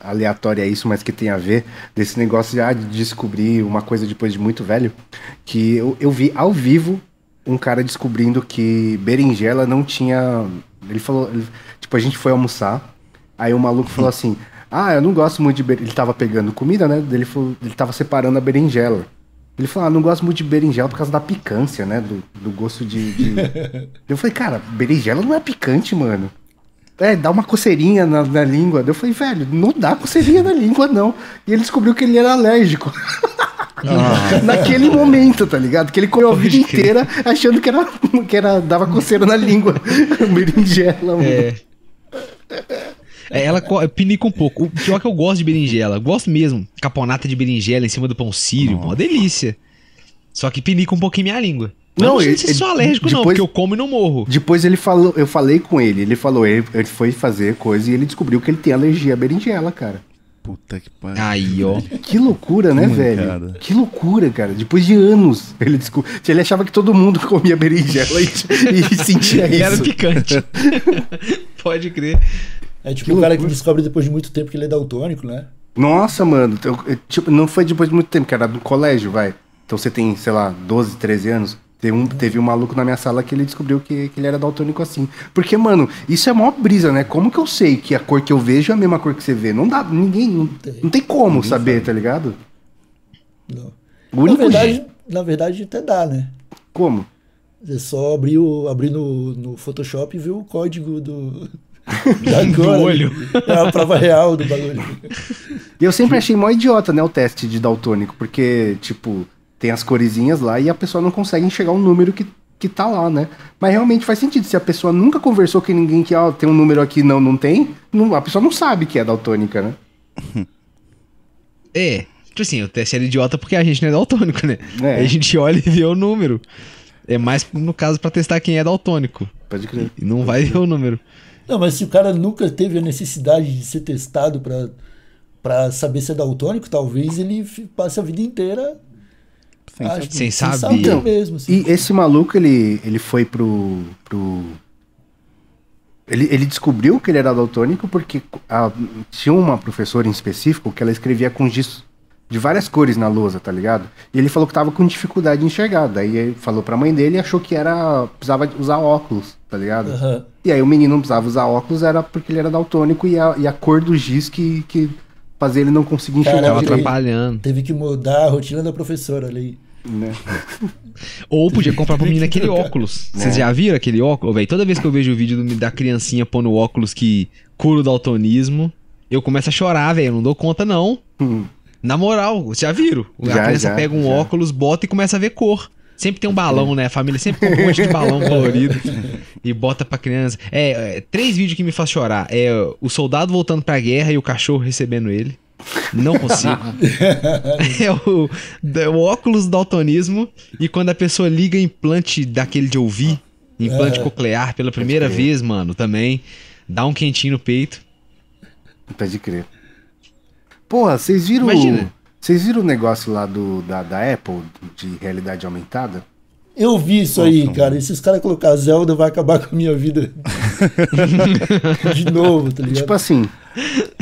aleatória a isso, mas que tem a ver desse negócio de, ah, de descobrir uma coisa depois de muito velho, que eu, eu vi ao vivo um cara descobrindo que berinjela não tinha. Ele falou. Ele, tipo, a gente foi almoçar. Aí o maluco falou assim: Ah, eu não gosto muito de berinjela. Ele tava pegando comida, né? Ele, falou, ele tava separando a berinjela. Ele falou, ah, não gosto muito de berinjela por causa da picância, né? Do, do gosto de, de... eu falei, cara, berinjela não é picante, mano. É, dá uma coceirinha na, na língua. Eu falei, velho, não dá coceirinha na língua, não. E ele descobriu que ele era alérgico. Ah. Naquele momento, tá ligado? Que ele comeu a vida inteira achando que era, que era dava coceira na língua. Berinjela, mano. É. É, ela é, pinica um pouco. O pior é que eu gosto de berinjela. Gosto mesmo. Caponata de berinjela em cima do pão sírio. Uma delícia. Só que pinica um pouquinho minha língua. Mas não, não sei ele, se sou alérgico, depois, não, porque eu como e não morro. Depois ele falou, eu falei com ele, ele falou, ele, ele foi fazer coisa e ele descobriu que ele tem alergia à berinjela, cara. Puta que pariu. Aí, ó. Que loucura, né, Como, velho? Cara. Que loucura, cara. Depois de anos, ele descobriu. Ele achava que todo mundo comia berinjela e, e sentia isso. Era picante. Pode crer. É tipo que o cara loucura. que descobre depois de muito tempo que ele é daltônico, né? Nossa, mano. Eu, eu, tipo, não foi depois de muito tempo, que era do colégio, vai. Então você tem, sei lá, 12, 13 anos. Teve um, teve um maluco na minha sala que ele descobriu que, que ele era daltônico assim. Porque, mano, isso é mó brisa, né? Como que eu sei que a cor que eu vejo é a mesma cor que você vê? Não dá, ninguém. Não tem, não tem como ninguém saber, sabe. tá ligado? Não. O único na, verdade, na verdade, até dá, né? Como? É só abrir, o, abrir no, no Photoshop e ver o código do, Agora, do olho. É a prova real do bagulho. Eu sempre achei mó idiota, né, o teste de daltônico, porque, tipo, tem as coresinhas lá e a pessoa não consegue enxergar o número que, que tá lá, né? Mas realmente faz sentido. Se a pessoa nunca conversou com ninguém que, ó, oh, tem um número aqui, não, não tem, não, a pessoa não sabe que é daltônica, né? É. Tipo assim, o teste era idiota porque a gente não é daltônico, né? É. A gente olha e vê o número. É mais, no caso, para testar quem é daltônico. Pode crer. E não vai ver o número. Não, mas se o cara nunca teve a necessidade de ser testado para para saber se é daltônico, talvez ele passe a vida inteira sem, acho, saber. sem, saber. Então, mesmo. Assim. E esse maluco, ele, ele foi pro. pro... Ele, ele descobriu que ele era daltônico porque a, tinha uma professora em específico que ela escrevia com giz de várias cores na lousa, tá ligado? E ele falou que tava com dificuldade de enxergar. Daí ele falou pra mãe dele e achou que era. precisava usar óculos, tá ligado? Uhum. E aí o menino não precisava usar óculos, era porque ele era daltônico e a, e a cor do giz que, que fazia ele não conseguir enxergar. Cara, tava atrapalhando. Teve que mudar a rotina da professora ali. Né? Ou podia comprar pro menino aquele óculos. É. Vocês já viram aquele óculos? Véio, toda vez que eu vejo o vídeo do, da criancinha pondo óculos que cura o daltonismo, eu começo a chorar, velho. Não dou conta, não. Hum. Na moral, já viram? A criança já, pega um já. óculos, bota e começa a ver cor. Sempre tem um balão, né? A família sempre compra um monte de balão colorido e bota pra criança. É, é, três vídeos que me faz chorar. É o soldado voltando pra guerra e o cachorro recebendo ele. Não consigo. é o, é o óculos do daltonismo e quando a pessoa liga implante daquele de ouvir, implante é, coclear pela primeira vez, mano, também dá um quentinho no peito. Pode crer. Porra, vocês viram. Vocês viram o negócio lá do, da, da Apple, de realidade aumentada? Eu vi isso aí, cara. E se os caras colocar Zelda, vai acabar com a minha vida. de novo, tá ligado? Tipo assim,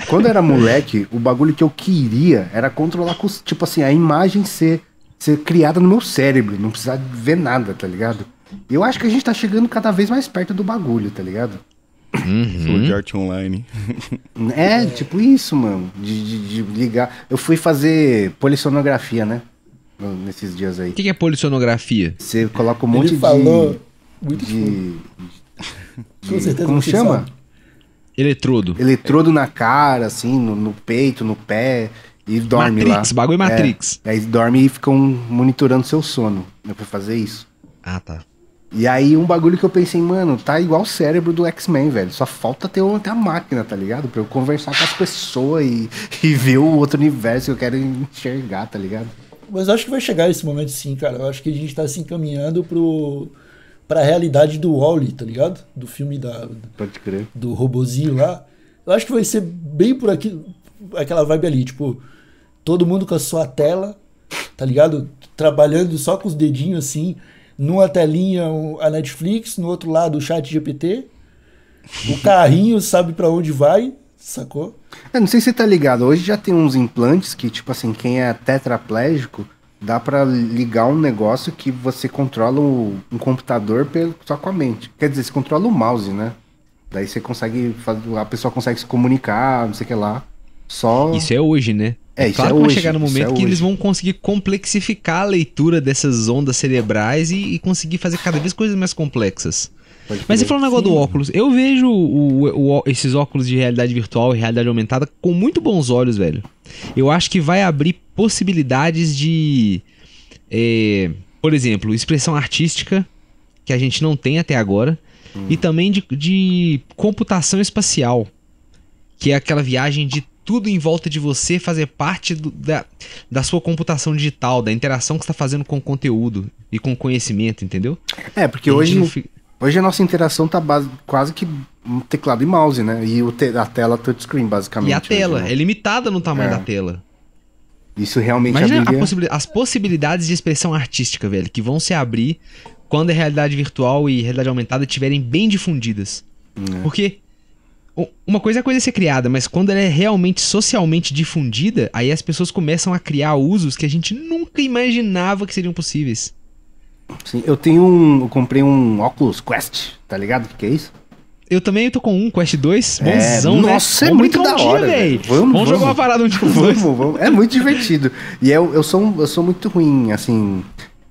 quando era moleque, o bagulho que eu queria era controlar, com, tipo assim, a imagem ser, ser criada no meu cérebro, não precisar ver nada, tá ligado? Eu acho que a gente tá chegando cada vez mais perto do bagulho, tá ligado? Uhum. de arte online. É, tipo isso, mano. De, de, de ligar. Eu fui fazer polissonografia, né? Nesses dias aí. O que, que é polissonografia? Você coloca um monte Ele de. falou. Muito de, de, de, como chama? Sabe. Eletrodo. Eletrodo na cara, assim, no, no, peito, no pé. E dorme Matrix, lá. É, Matrix, bagulho Matrix. É, aí dorme e ficam monitorando seu sono. Eu fui fazer isso. Ah, tá. E aí um bagulho que eu pensei, mano, tá igual o cérebro do X-Men, velho. Só falta ter, ter a máquina, tá ligado? Pra eu conversar com as pessoas e, e ver o outro universo que eu quero enxergar, tá ligado? Mas acho que vai chegar esse momento sim, cara. Eu acho que a gente tá se encaminhando pro pra realidade do Wally, tá ligado? Do filme da Pode crer. do robozinho lá. Eu acho que vai ser bem por aqui aquela vibe ali, tipo, todo mundo com a sua tela, tá ligado? Trabalhando só com os dedinhos assim numa telinha a Netflix, no outro lado o chat GPT. O carrinho sabe para onde vai, sacou? Eu é, não sei se você tá ligado, hoje já tem uns implantes que, tipo assim, quem é tetraplégico, dá para ligar um negócio que você controla o, um computador pelo, só com a mente. Quer dizer, você controla o mouse, né? Daí você consegue, a pessoa consegue se comunicar, não sei o que lá. Só... Isso é hoje, né? É, é, isso claro é que hoje, vai chegar no é momento é que eles vão conseguir complexificar a leitura dessas ondas cerebrais e, e conseguir fazer cada vez coisas mais complexas. Mas você falou um negócio do óculos. Eu vejo o, o, esses óculos de realidade virtual e realidade aumentada com muito bons olhos, velho. Eu acho que vai abrir possibilidades de. É, por exemplo, expressão artística, que a gente não tem até agora. Hum. E também de, de computação espacial, que é aquela viagem de tudo em volta de você fazer parte do, da, da sua computação digital, da interação que está fazendo com o conteúdo e com o conhecimento, entendeu? É, porque hoje, hoje a nossa interação tá base, quase que teclado e mouse, né? E o te, a tela touchscreen, basicamente. E a tela, hoje, né? é limitada no tamanho é. da tela. Isso realmente Imagina abriria... possibil... as possibilidades de expressão artística, velho, que vão se abrir quando a realidade virtual e realidade aumentada estiverem bem difundidas. É. Porque uma coisa é a coisa ser criada, mas quando ela é realmente socialmente difundida, aí as pessoas começam a criar usos que a gente nunca imaginava que seriam possíveis. Sim, eu tenho um. Eu comprei um óculos Quest, tá ligado? O que, que é isso? Eu também tô com um, Quest 2. É, bonzão, né? é, nossa, né? é muito da hora, velho. Vamos, vamos, vamos, jogar uma parada onde dia vamos, vamos. É muito divertido. E eu, eu, sou, eu sou muito ruim, assim,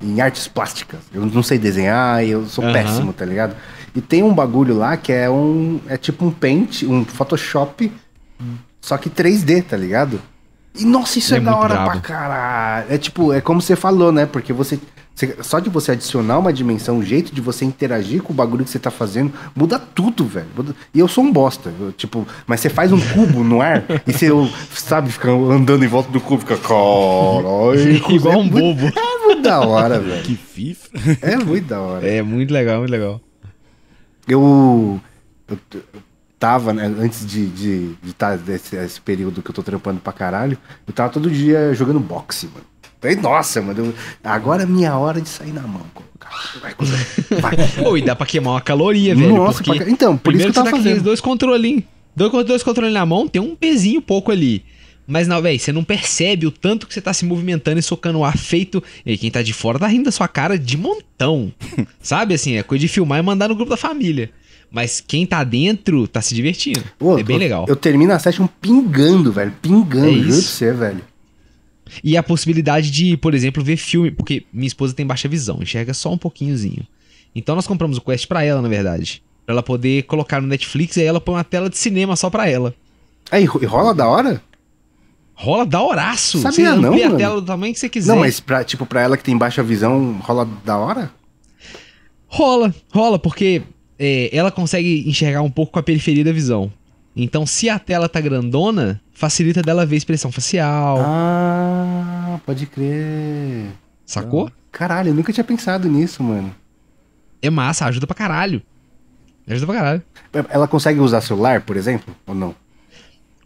em artes plásticas. Eu não sei desenhar, eu sou uh -huh. péssimo, tá ligado? E tem um bagulho lá que é um. É tipo um paint, um Photoshop, só que 3D, tá ligado? E nossa, isso é, é da hora brabo. pra caralho. É tipo, é como você falou, né? Porque você. Você, só de você adicionar uma dimensão, o jeito de você interagir com o bagulho que você tá fazendo, muda tudo, velho. Muda, e eu sou um bosta, eu, tipo, mas você faz um cubo no ar e você, sabe, fica andando em volta do cubo, fica caralho. Igual um é bobo. É muito da hora, velho. Que FIFA. É muito da hora. É muito legal, muito legal eu, eu, tava, né, antes de de, de tá desse, esse período que eu tô trampando pra caralho, eu tava todo dia jogando boxe, mano. aí nossa, mano, eu, agora é minha hora de sair na mão. Vai, e dá pra queimar uma caloria, velho. Nossa, porque... pra... então, por isso que eu tava fazendo. Dois controlinhos. Dois, dois controles na mão, tem um pezinho pouco ali. Mas não, velho, você não percebe o tanto que você tá se movimentando e socando o ar feito. E quem tá de fora tá rindo da sua cara de montão. Sabe assim? É coisa de filmar e mandar no grupo da família. Mas quem tá dentro tá se divertindo. é bem eu, legal. Eu termino a session pingando, velho. Pingando, é juro pra você, velho. E a possibilidade de, por exemplo, ver filme, porque minha esposa tem baixa visão, enxerga só um pouquinhozinho. Então nós compramos o Quest pra ela, na verdade. Pra ela poder colocar no Netflix e aí ela põe uma tela de cinema só pra ela. Aí é, rola da hora? Rola da horaço. Sabia você não, amplia mano. a tela do tamanho que você quiser. Não, mas pra, tipo, pra ela que tem baixa visão, rola da hora? Rola, rola, porque é, ela consegue enxergar um pouco com a periferia da visão. Então, se a tela tá grandona, facilita dela ver expressão facial. Ah, pode crer. Sacou? Caralho, eu nunca tinha pensado nisso, mano. É massa, ajuda pra caralho. Ajuda pra caralho. Ela consegue usar celular, por exemplo, ou não?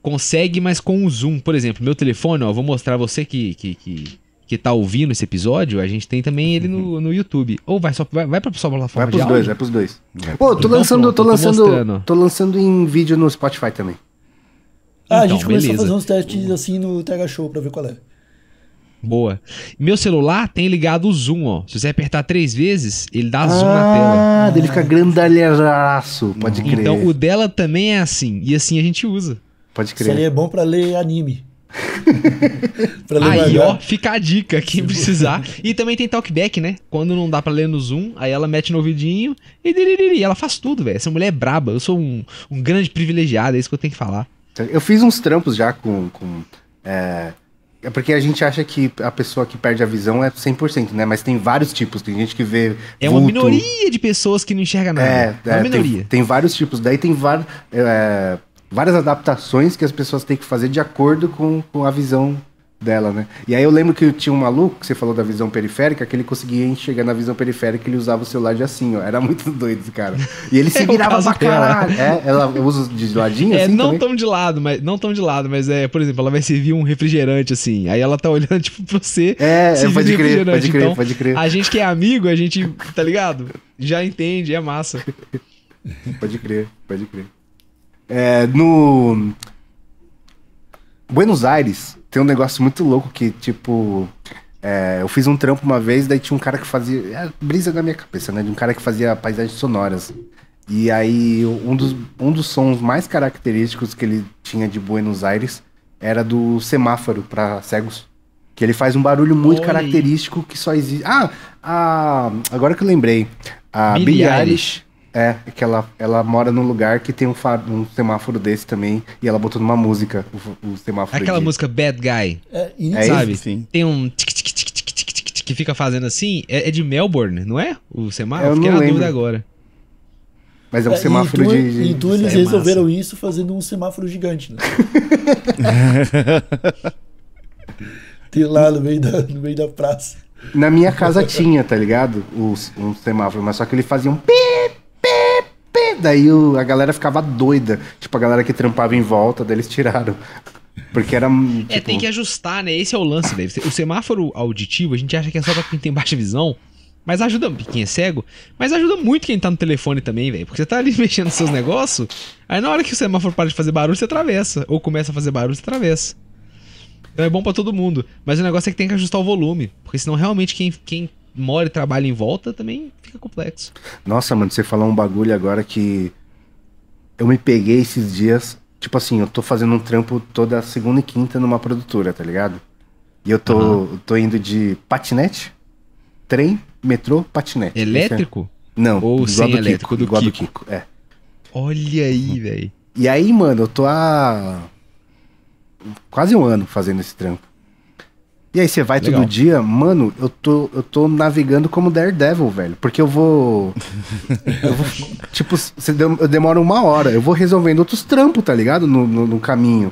consegue, mas com o zoom. Por exemplo, meu telefone, ó, vou mostrar você que, que, que, que tá ouvindo esse episódio, a gente tem também ele no, uhum. no YouTube. Ou vai só vai, vai pra sua plataforma. Vai pros dois, áudio. vai pros dois. Vai pros Pô, tô então, lançando, pronto, tô, tô lançando, tô lançando em vídeo no Spotify também. Ah, então, a gente beleza. começou a fazer uns testes assim no Tega Show pra ver qual é. Boa. Meu celular tem ligado o zoom, ó. Se você apertar três vezes, ele dá ah, zoom na ah, tela. Ah, ele fica grandalhaço, pode então, crer. Então o dela também é assim, e assim a gente usa. Pode crer. Isso aí é bom para ler anime. aí, ó, fica a dica, quem precisar. E também tem talkback, né? Quando não dá pra ler no Zoom, aí ela mete no ouvidinho e diriri, ela faz tudo, velho. Essa mulher é braba, eu sou um, um, grande privilegiado, é isso que eu tenho que falar. Eu fiz uns trampos já com. com é... é... porque a gente acha que a pessoa que perde a visão é 100%, né? Mas tem vários tipos. Tem gente que vê. É vulto. uma minoria de pessoas que não enxerga nada. É, é, é uma minoria. Tem, tem, vários tipos. Daí tem vários. É várias adaptações que as pessoas têm que fazer de acordo com, com a visão dela, né? E aí eu lembro que tinha um maluco, que você falou da visão periférica, que ele conseguia enxergar na visão periférica, ele usava o celular de assim, ó. Era muito doido esse cara. E ele se virava pra caralho. É, ela usa de ladinho É, assim, não também? tão de lado, mas não tão de lado, mas é, por exemplo, ela vai servir um refrigerante assim. Aí ela tá olhando tipo pra você. É, é pode crer, pode crer, então, pode crer. A gente que é amigo, a gente, tá ligado? Já entende, é massa. pode crer, pode crer. É, no. Buenos Aires tem um negócio muito louco que, tipo. É, eu fiz um trampo uma vez, daí tinha um cara que fazia. É, brisa na minha cabeça, né? De um cara que fazia paisagens sonoras. E aí, um dos, um dos sons mais característicos que ele tinha de Buenos Aires era do semáforo para cegos. Que ele faz um barulho muito Oi. característico que só existe. Ah, a, agora que eu lembrei. A Billie, Billie Eilish. Eilish é, é, que ela, ela mora num lugar que tem um, um semáforo desse também, e ela botou numa música o, o semáforo. Aquela de... música Bad Guy. É, é sabe? Isso, sim. Tem um tic tic tic tic tic tic que fica fazendo assim. É, é de Melbourne, não é? O semáforo? Eu Fiquei na dúvida agora. Mas é um é, semáforo então, de, de. Então eles é resolveram massa. isso fazendo um semáforo gigante, né? Tem lá no meio, da, no meio da praça. Na minha casa tinha, tá ligado? O, um semáforo, mas só que ele fazia um pip Daí o, a galera ficava doida. Tipo, a galera que trampava em volta, deles tiraram. Porque era. Hum, é, tipo... É, tem que ajustar, né? Esse é o lance, velho. O semáforo auditivo, a gente acha que é só pra quem tem baixa visão. Mas ajuda quem é cego, mas ajuda muito quem tá no telefone também, velho. Porque você tá ali mexendo nos seus negócios, aí na hora que o semáforo para de fazer barulho, você atravessa. Ou começa a fazer barulho, você atravessa. Então é bom para todo mundo. Mas o negócio é que tem que ajustar o volume. Porque senão realmente quem, quem mora e trabalha em volta, também fica complexo. Nossa, mano, você falou um bagulho agora que eu me peguei esses dias. Tipo assim, eu tô fazendo um trampo toda segunda e quinta numa produtora, tá ligado? E eu tô, uhum. tô indo de patinete, trem, metrô, patinete. É- elétrico? É... Não, ou sem elétrico Kiko, do igual Kiko. do Kiko. É. Olha aí, uhum. velho. E aí, mano, eu tô há quase um ano fazendo esse trampo. E aí você vai Legal. todo dia, mano, eu tô, eu tô navegando como Daredevil, velho. Porque eu vou. eu vou tipo, você de, eu demoro uma hora. Eu vou resolvendo outros trampos, tá ligado? No, no, no caminho.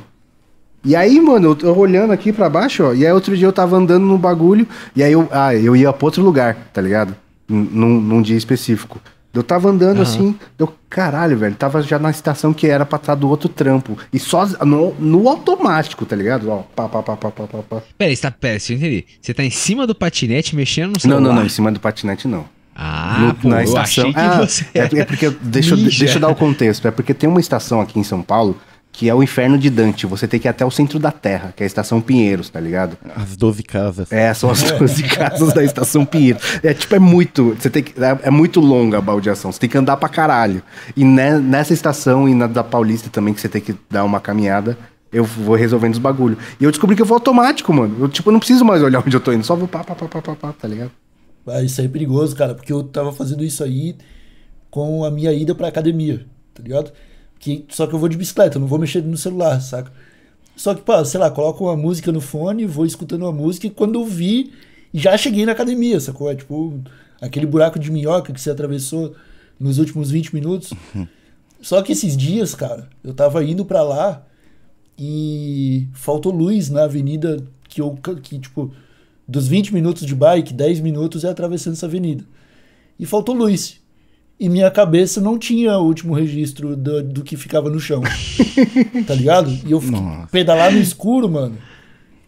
E aí, mano, eu tô olhando aqui para baixo, ó. E aí outro dia eu tava andando no bagulho, e aí eu, ah, eu ia pra outro lugar, tá ligado? Num, num dia específico. Eu tava andando uhum. assim, eu, caralho, velho, tava já na estação que era pra estar do outro trampo. E só no, no automático, tá ligado? Ó, pá, pá, pá, pá, pá, pá, pá. Pera, você tá, pera, eu entendi. Você tá em cima do patinete mexendo no celular? Não, não, não, em cima do patinete não. Ah, no, pô, na estação. Eu achei que ah, você é, é porque, deixa, deixa eu dar o contexto. É porque tem uma estação aqui em São Paulo que é o inferno de Dante. Você tem que ir até o centro da Terra, que é a Estação Pinheiros, tá ligado? As 12 casas. É, são as 12 casas da Estação Pinheiros. É tipo, é muito. Você tem que, é, é, muito longa a baldeação. Você tem que andar pra caralho. E ne, né, nessa estação e na da Paulista também, que você tem que dar uma caminhada. Eu vou resolvendo os bagulhos. E eu descobri que eu vou automático, mano. Eu, tipo, não preciso mais olhar onde eu tô indo. Só vou pá, pá, pá, pá, pá, pá tá ligado? Ah, isso aí é perigoso, cara. Porque eu tava fazendo isso aí com a minha ida pra academia, tá ligado? Que, só que eu vou de bicicleta, eu não vou mexer no celular, saca? Só que, pá, sei lá, coloco uma música no fone, vou escutando uma música e quando eu vi, já cheguei na academia, sacou? É tipo aquele buraco de minhoca que você atravessou nos últimos 20 minutos. Só que esses dias, cara, eu tava indo para lá e faltou luz na avenida que eu que tipo dos 20 minutos de bike, 10 minutos é atravessando essa avenida. E faltou luz e minha cabeça não tinha o último registro do, do que ficava no chão. tá ligado? E eu fiquei, pedalar no escuro, mano.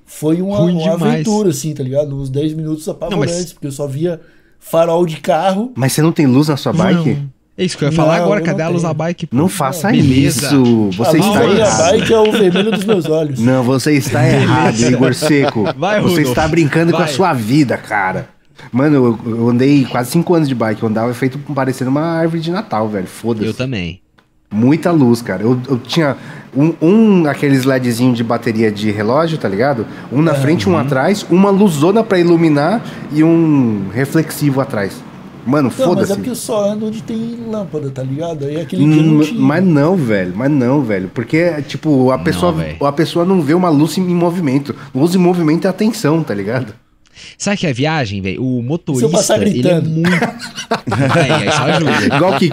Foi uma, uma aventura, assim, tá ligado? Uns 10 minutos apavorantes, mas... porque eu só via farol de carro. Mas você não tem luz na sua não. bike? É isso que eu ia falar não, agora, cadê a luz da bike? Pô? Não faça Beleza. isso, você a está errado. A bike é o vermelho dos meus olhos. Não, você está errado, Igor Seco. Vai, você está brincando Vai. com a sua vida, cara. Mano, eu, andei quase 5 anos de bike. Eu andava é feito parecendo uma árvore de Natal, velho. Foda-se. Eu também. Muita luz, cara. Eu, eu tinha um, um aqueles LEDzinho de bateria de relógio, tá ligado? Um na uhum. frente, um uhum. atrás, uma luzona para iluminar e um reflexivo atrás. Mano, foda-se. Mas é porque só ando onde tem lâmpada, tá ligado? Aí é aquele não hum, tinha... Mas não, velho. Mas não, velho. Porque, tipo, a pessoa, não, a pessoa não vê uma luz em movimento. Luz em movimento é atenção, tá ligado? Sabe que a é viagem, velho? O motorista, ele é muito... é, só ajuda. Igual que...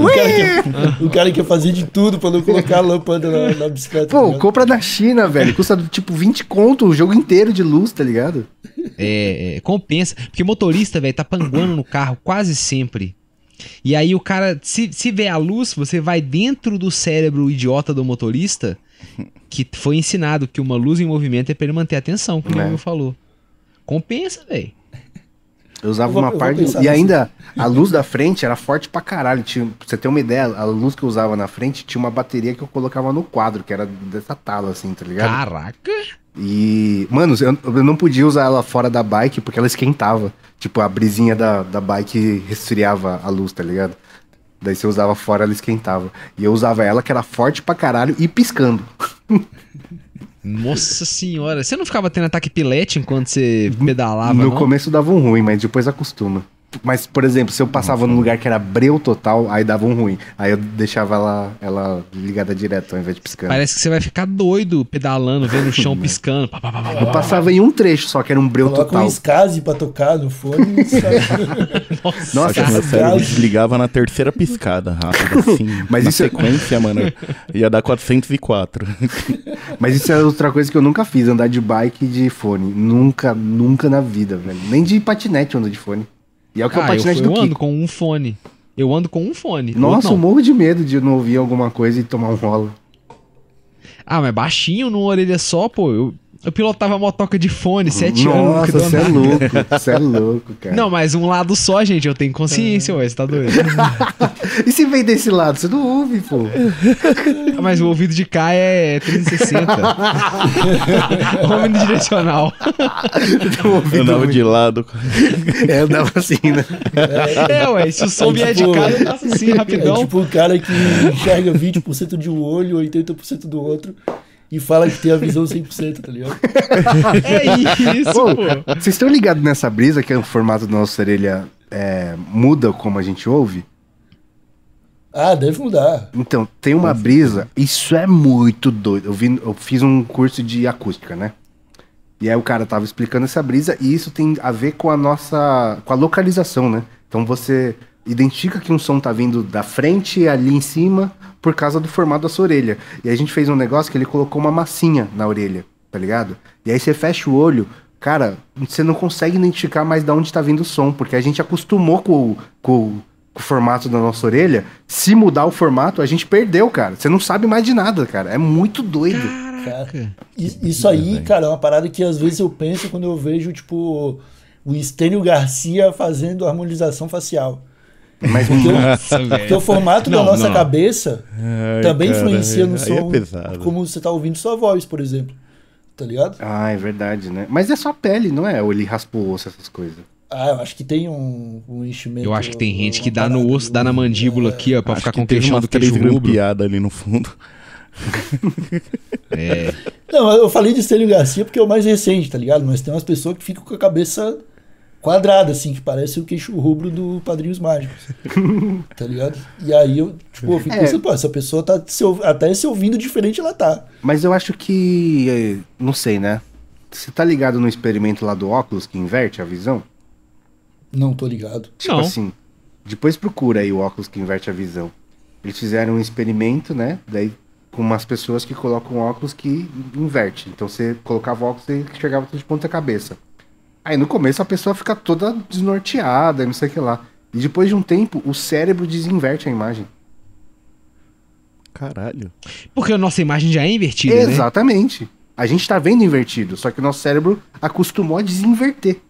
o, cara o cara quer fazer de tudo pra não colocar a lâmpada na, na bicicleta. Pô, tá compra da China, velho. Custa, tipo, 20 conto o jogo inteiro de luz, tá ligado? É, é compensa. Porque motorista, velho, tá panguando no carro quase sempre. E aí o cara, se, se vê a luz, você vai dentro do cérebro idiota do motorista, que foi ensinado que uma luz em movimento é para ele manter a atenção, como é. o meu falou. Compensa, velho. Eu usava eu vou, uma parte. E assim. ainda, a luz da frente era forte pra caralho. Tinha, pra você ter uma ideia, a luz que eu usava na frente tinha uma bateria que eu colocava no quadro, que era dessa tala, assim, tá ligado? Caraca! E, mano, eu, eu não podia usar ela fora da bike porque ela esquentava. Tipo, a brisinha da, da bike resfriava a luz, tá ligado? Daí você usava fora, ela esquentava. E eu usava ela que era forte pra caralho e piscando. Nossa senhora. Você não ficava tendo ataque pilete enquanto você pedalava? No não? começo dava um ruim, mas depois acostuma. Mas, por exemplo, se eu passava num lugar que era breu total, aí dava um ruim. Aí eu deixava ela, ela ligada direto ao invés de piscando. Parece que você vai ficar doido pedalando, vendo o chão né? piscando. Pá, pá, pá, eu passava em um trecho só, que era um breu Coloca total. um case pra tocar no fone. Nossa, Nossa cara, meu cérebro desligava na terceira piscada, rápido, assim. Mas na isso é- sequência, é... mano, ia dar 404. Mas isso é outra coisa que eu nunca fiz, andar de bike de fone. Nunca, nunca na vida, velho. Nem de patinete eu ando de fone. E é o que ah, é o patinete eu do Eu ando com um fone. Eu ando com um fone. Nossa, eu morro de medo de não ouvir alguma coisa e tomar um rolo. Ah, mas baixinho numa orelha só, pô. Eu, eu pilotava motoca de fone, sete Nossa, anos. Nossa, você é louco, você é louco, cara. Não, mas um lado só, gente, eu tenho consciência, é. ué, você tá doido. e se vem desse lado? Você não ouve, pô. Ah, mas o ouvido de cá é 360. direcional. Eu andava de lado. é, eu andava assim, né? É, ué, se o som é vier é, tipo, de cá, eu passo assim, é rapidão. É, tipo o um cara que enxerga 20% de um olho, 80% do outro e fala que tem a visão 100%, tá ligado? é isso, pô. Vocês estão ligados nessa brisa que é o formato da nossa orelha é, muda como a gente ouve? Ah, deve mudar. Então, tem uma brisa, isso é muito doido. Eu, vi, eu fiz um curso de acústica, né? E aí o cara tava explicando essa brisa e isso tem a ver com a nossa, com a localização, né? Então você identifica que um som tá vindo da frente ali em cima por causa do formato da sua orelha. E a gente fez um negócio que ele colocou uma massinha na orelha, tá ligado? E aí você fecha o olho, cara, você não consegue identificar mais de onde tá vindo o som, porque a gente acostumou com o, com, com o formato da nossa orelha. Se mudar o formato, a gente perdeu, cara. Você não sabe mais de nada, cara. É muito doido. isso aí, cara, é uma parada que às vezes eu penso quando eu vejo, tipo, o Estênio Garcia fazendo harmonização facial. Mas nossa, o formato não, da nossa não. cabeça Ai, também cara, influencia no é som. É como você tá ouvindo sua voz, por exemplo. Tá ligado? Ah, é verdade, né? Mas é só a pele, não é? Ou ele raspa o osso, essas coisas. Ah, eu acho que tem um, um enchimento. Eu acho que tem gente que dá no osso, dá na mandíbula é, aqui, ó, pra ficar com o queixão do queixo rubro. piada ali no fundo. é. Não, eu falei de Célio Garcia porque é o mais recente, tá ligado? Mas tem umas pessoas que ficam com a cabeça quadrada, assim, que parece o queixo rubro do Padrinhos Mágicos. tá ligado? E aí eu, tipo, eu fico é. pensando, pô, essa pessoa tá se, até se ouvindo diferente, ela tá. Mas eu acho que. É, não sei, né? Você tá ligado no experimento lá do óculos que inverte a visão? Não tô ligado. Tipo não. assim, depois procura aí o óculos que inverte a visão. Eles fizeram um experimento, né? Daí com umas pessoas que colocam óculos que inverte. Então você colocava óculos e chegava de ponta cabeça. Aí no começo a pessoa fica toda desnorteada, não sei o que lá. E depois de um tempo, o cérebro desinverte a imagem. Caralho. Porque a nossa imagem já é invertida, né? Exatamente. Né? A gente tá vendo invertido, só que o nosso cérebro acostumou a desinverter.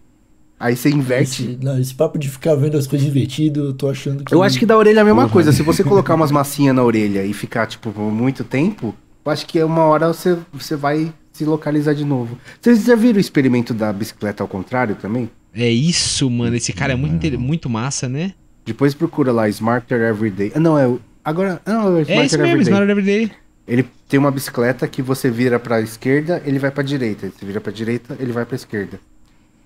Aí você inverte. Esse, não, esse papo de ficar vendo as coisas invertido, eu tô achando que. Eu acho que da orelha é a mesma Porra. Uhum. coisa. Se você colocar umas massinhas na orelha e ficar, tipo, por muito tempo, eu acho que é uma hora você, você vai se localizar de novo. Vocês já viram o experimento da bicicleta ao contrário também? É isso, mano. Esse cara é muito, inter... muito massa, né? Depois procura lá Smarter Everyday. Ah, não, é. O... Agora. Ah, não, é, é Smarter é isso mesmo, Everyday. Smarter Everyday. Ele tem uma bicicleta que você vira pra esquerda, ele vai pra direita. Você vira pra direita, ele vai pra esquerda.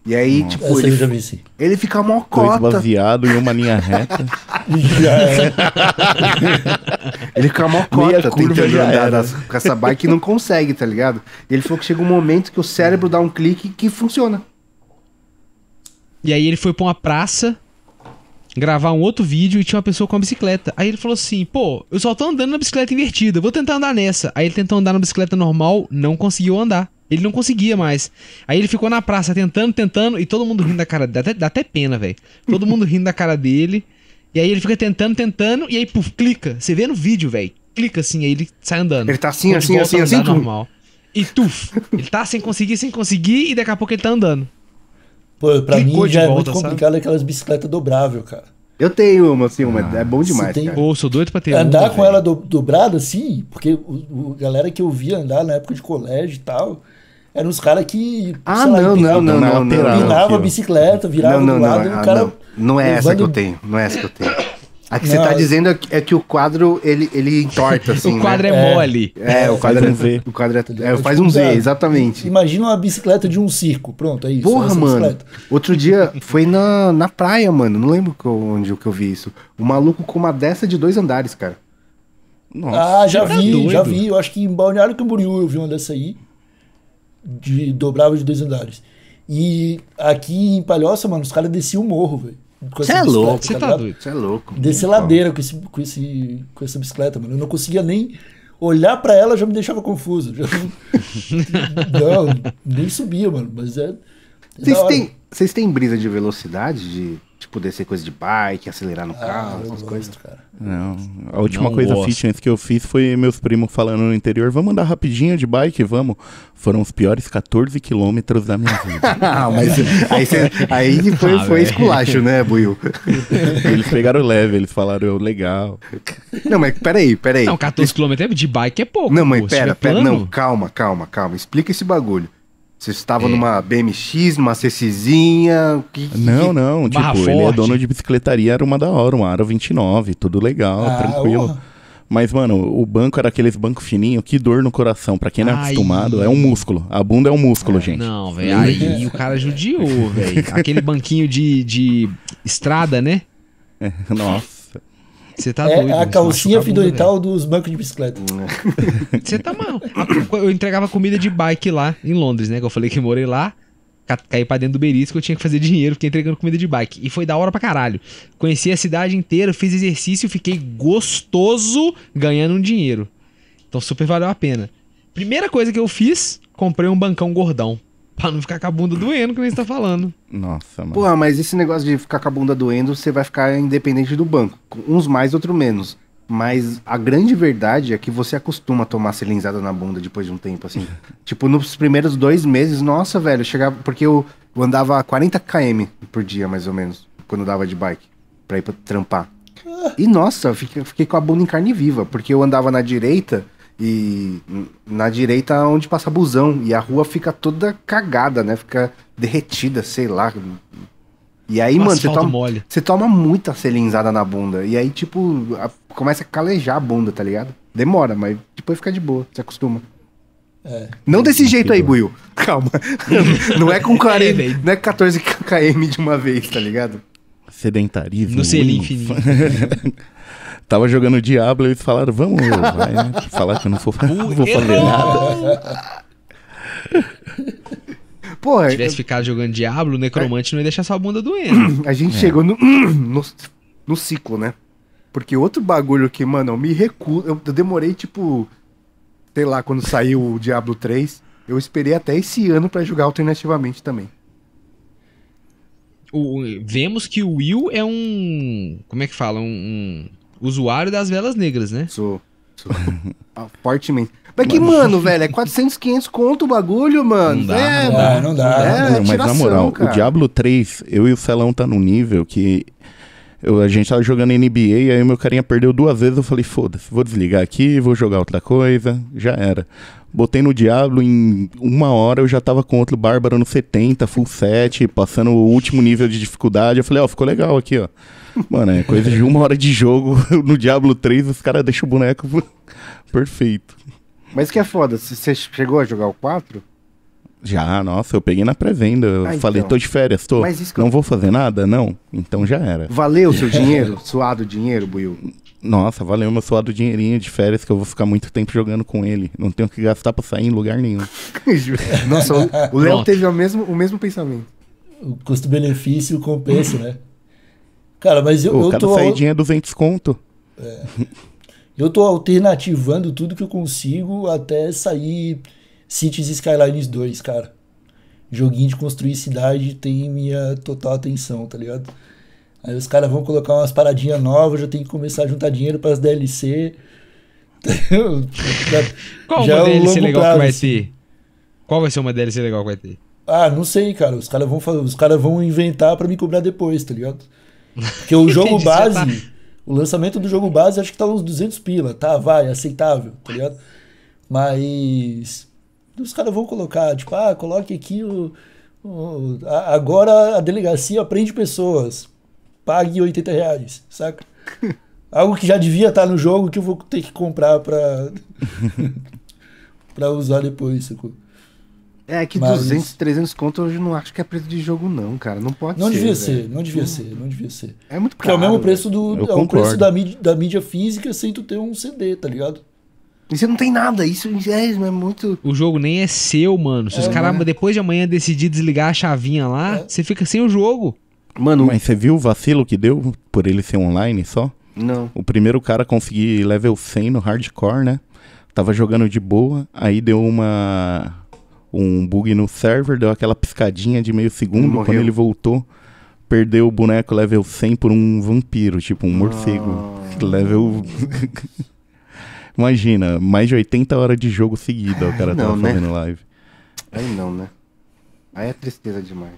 E aí, Nossa. tipo, ele, vi, ele, fica mó cota. Ele baseado em uma linha reta. já é. ele fica mó cota tentando andar das, com essa bike e não consegue, tá ligado? E ele falou que chega um momento que o cérebro dá um clique que funciona. E aí ele foi pra uma praça gravar um outro vídeo e tinha uma pessoa com uma bicicleta. Aí ele falou assim: pô, eu só tô andando na bicicleta invertida, vou tentar andar nessa. Aí ele tentou andar na bicicleta normal, não conseguiu andar. Ele não conseguia mais. Aí ele ficou na praça tentando, tentando, e todo mundo rindo da cara dele. Dá até, dá até pena, velho. Todo mundo rindo da cara dele. E aí ele fica tentando, tentando, e aí, puf, clica. Você vê no vídeo, velho. Clica assim, aí ele sai andando. Ele tá assim, assim, assim, assim, normal. E tuf. Ele tá sem conseguir, sem conseguir, e daqui a pouco ele tá andando. Pô, pra Clicou mim já volta, é muito complicado sabe? aquelas bicicletas dobráveis, cara. Eu tenho uma, assim, uma. Ah, é bom demais, tem... cara. Pô, sou doido pra ter Andar uma, com ela do, dobrada, assim, porque a o, galera que eu via andar na época de colégio e tal eram os caras que. Ah, lá, não, não, não, não, lateral, não. Virava a bicicleta, virava não, não, do lado ah, não, e o cara. Não, não é essa que eu tenho. Não é essa que eu tenho. A que não, você tá dizendo é, é que o quadro ele, ele entorta, assim. o né? quadro né? é mole. É, é o quadro é, é um V. O quadro é, é, é faz tipo, um Z, exatamente. Imagina uma bicicleta de um circo. Pronto, é isso. Porra, mano. Outro dia foi na, na praia, mano. Não lembro onde que eu vi isso. O maluco com uma dessa de dois andares, cara. Nossa, ah, já vi, doido. já vi. Eu acho que em Balneário Camboriú eu vi uma dessa aí de dobrava de dois andares. E aqui em Palhoça, mano, os caras desciam o morro, velho. Você é, tá tá é louco, você tá, tá doido, você é louco. Descer ladeira com, esse, com, esse, com essa bicicleta, mano. Eu não conseguia nem olhar para ela, já me deixava confuso. Já... não, nem subia, mano. Mas é. é vocês têm, vocês têm brisa de velocidade? De Tipo, descer coisa de bike, acelerar no ah, carro, essas coisas. Cara. Não, a última não coisa gosto. fitness que eu fiz foi meus primos falando no interior, vamos andar rapidinho de bike, vamos. Foram os piores 14 quilômetros da minha vida. ah, mas aí, cê, aí foi, ah, foi esculacho, né, Buiu? eles pegaram leve, eles falaram, legal. Não, mas peraí, peraí. Não, 14 quilômetros de bike é pouco. Não, mas pô, pera, é pera, não, calma, calma, calma. Explica esse bagulho. Vocês estavam é. numa BMX, numa CCzinha? Que, não, que... não. Tipo, ele é dono de bicicletaria, era uma da hora, uma Aro 29, tudo legal, ah, tranquilo. Mas, mano, o banco era aqueles banco fininho, que dor no coração. Pra quem não é acostumado, é um músculo. A bunda é um músculo, é, gente. Não, velho. Aí é. o cara judiou, velho. Aquele banquinho de, de estrada, né? Nossa. Você tá é doido. A calcinha fidorital dos bancos de bicicleta. Você tá mal. Eu entregava comida de bike lá em Londres, né? Que eu falei que morei lá. Caí pra dentro do Berisco, eu tinha que fazer dinheiro, fiquei entregando comida de bike. E foi da hora pra caralho. Conheci a cidade inteira, fiz exercício, fiquei gostoso ganhando um dinheiro. Então super valeu a pena. Primeira coisa que eu fiz, comprei um bancão gordão. Pra não ficar com a bunda doendo, que nem você tá falando. Nossa, mano. Porra, mas esse negócio de ficar com a bunda doendo, você vai ficar independente do banco. Uns mais, outro menos. Mas a grande verdade é que você acostuma a tomar selinzada na bunda depois de um tempo, assim. tipo, nos primeiros dois meses, nossa, velho, chegava. Porque eu, andava 40 km por dia, mais ou menos, quando eu dava de bike, pra ir pra trampar. Ah. E nossa, eu fiquei com a bunda em carne viva, porque eu andava na direita e na direita é onde passa busão. E a rua fica toda cagada, né? Fica derretida, sei lá. E aí, mano, você toma, mole. você toma muita selinzada na bunda. E aí, tipo, a, começa a calejar a bunda, tá ligado? Demora, mas depois fica de boa, você acostuma. É, não desse jeito aí, buio Calma. não é com 40, é, não é 14 km de uma vez, tá ligado? Sedentarismo. No selinho infinito. Tava jogando Diablo e eles falaram, vamos, vai, né? falar que eu não vou, não vou fazer nada. pô Se tivesse eu... ficado jogando Diablo, o Necromante é... não ia deixar sua bunda doendo. Né? A gente é. chegou no, no, no, ciclo, né? Porque outro bagulho que, mano, eu me recuso. Eu, eu, demorei, tipo, sei lá, quando saiu o Diablo 3. Eu esperei até esse ano para jogar alternativamente também. O, vemos que o Will é um. Como é que fala? Um, um usuário das velas negras, né? Sou. Sou. ah, fortemente. Mas que, mano, velho, é 400, 500 conto o bagulho, mano. Não dá, é, não, dá não dá. É, não, mas na moral, cara. o Diablo 3, eu e o Felão tá num nível que eu, a gente tava jogando NBA, aí meu carinha perdeu duas vezes, eu falei, foda-se, vou desligar aqui, vou jogar outra coisa, já era. Botei no Diablo, em uma hora eu já tava com outro Bárbaro no 70, full set, passando o último nível de dificuldade. Eu falei, ó, oh, ficou legal aqui, ó. Mano, é coisa de uma hora de jogo. No Diablo 3, os caras deixam o boneco perfeito. Mas que é foda, você chegou a jogar o 4? Já, nossa, eu peguei na pré-venda. Eu ah, falei, então. tô de férias, tô. Não eu... vou fazer nada? Não. Então já era. Valeu o seu dinheiro? Suado dinheiro, Buiu? nossa, valeu meu suado dinheirinho de férias que eu vou ficar muito tempo jogando com ele. Não tenho que gastar pra sair em lugar nenhum. nossa, o Léo teve o mesmo, o mesmo pensamento. O custo-benefício compensa, né? Cara, mas eu, O eu cara tô... saidinha é 200 conto. É. Eu tô alternativando tudo que eu consigo até sair Cities Skylines 2, cara. Joguinho de construir cidade tem minha total atenção, tá ligado? Aí os caras vão colocar umas paradinhas novas, já tem que começar a juntar dinheiro para as DLC. Qual já é uma é DLC legal prazo. que vai ter? Qual vai ser uma DLC legal que vai ter? Ah, não sei, cara. Os caras vão, os cara vão inventar para me cobrar depois, tá ligado? Porque o jogo base, tá... o lançamento do jogo base, acho que tá uns 200 pila. Tá, vai, aceitável, tá ligado? Mas os caras vão colocar, tipo, ah, coloque aqui o, o a, agora a delegacia prende pessoas pague 80 reais, saca? Algo que já devia estar tá no jogo que eu vou ter que comprar pra, pra usar depois, sacou? É, é que Mas... 200, 300 conto eu não acho que é preço de jogo, não, cara. Não pode não ser. Devia ser não devia hum. ser, não devia ser. É muito caro. Que é o mesmo preço, do, é o preço da, mídia, da mídia física sem tu ter um CD, tá ligado? E você não tem nada, isso é, é muito. O jogo nem é seu, mano. Se é, os caras né? depois de amanhã decidir desligar a chavinha lá, é. você fica sem o jogo. Mano. Mas você viu o vacilo que deu por ele ser online só? Não. O primeiro cara conseguir level 100 no hardcore, né? Tava jogando de boa, aí deu uma. Um bug no server, deu aquela piscadinha de meio segundo. Morreu. Quando ele voltou, perdeu o boneco level 100 por um vampiro, tipo um morcego. Ah. Level. Imagina, mais de 80 horas de jogo seguida o cara não, tava né? fazendo live. Aí não, né? Aí é tristeza demais.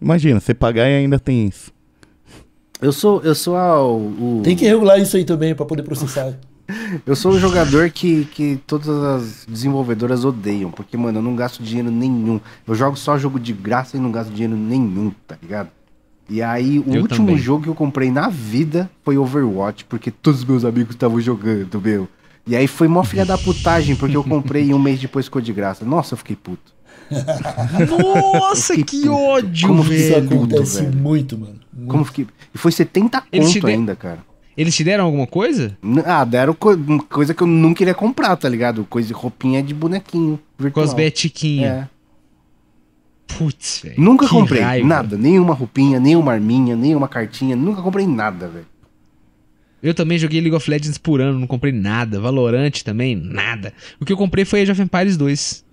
Imagina, você pagar e ainda tem isso. Eu sou, eu sou o... Tem que regular isso aí também para poder processar. eu sou o jogador que, que todas as desenvolvedoras odeiam, porque, mano, eu não gasto dinheiro nenhum. Eu jogo só jogo de graça e não gasto dinheiro nenhum, tá ligado? E aí, o eu último também. jogo que eu comprei na vida foi Overwatch, porque todos os meus amigos estavam jogando, meu. E aí foi mó filha da putagem, porque eu comprei e um mês depois ficou de graça. Nossa, eu fiquei puto. Nossa, que, que ódio, como velho. Isso acontece é velho. muito, mano. Muito. Como que... E foi 70 Eles conto de... ainda, cara. Eles te deram alguma coisa? Ah, deram co coisa que eu nunca queria comprar, tá ligado? Coisa de roupinha de bonequinho. Virtual. Cosmetiquinha. É. Putz, velho. Nunca comprei raiva. nada. Nenhuma roupinha, nenhuma arminha, nenhuma cartinha. Nunca comprei nada, velho. Eu também joguei League of Legends por ano, não comprei nada. Valorante também, nada. O que eu comprei foi a Jovem Empires 2.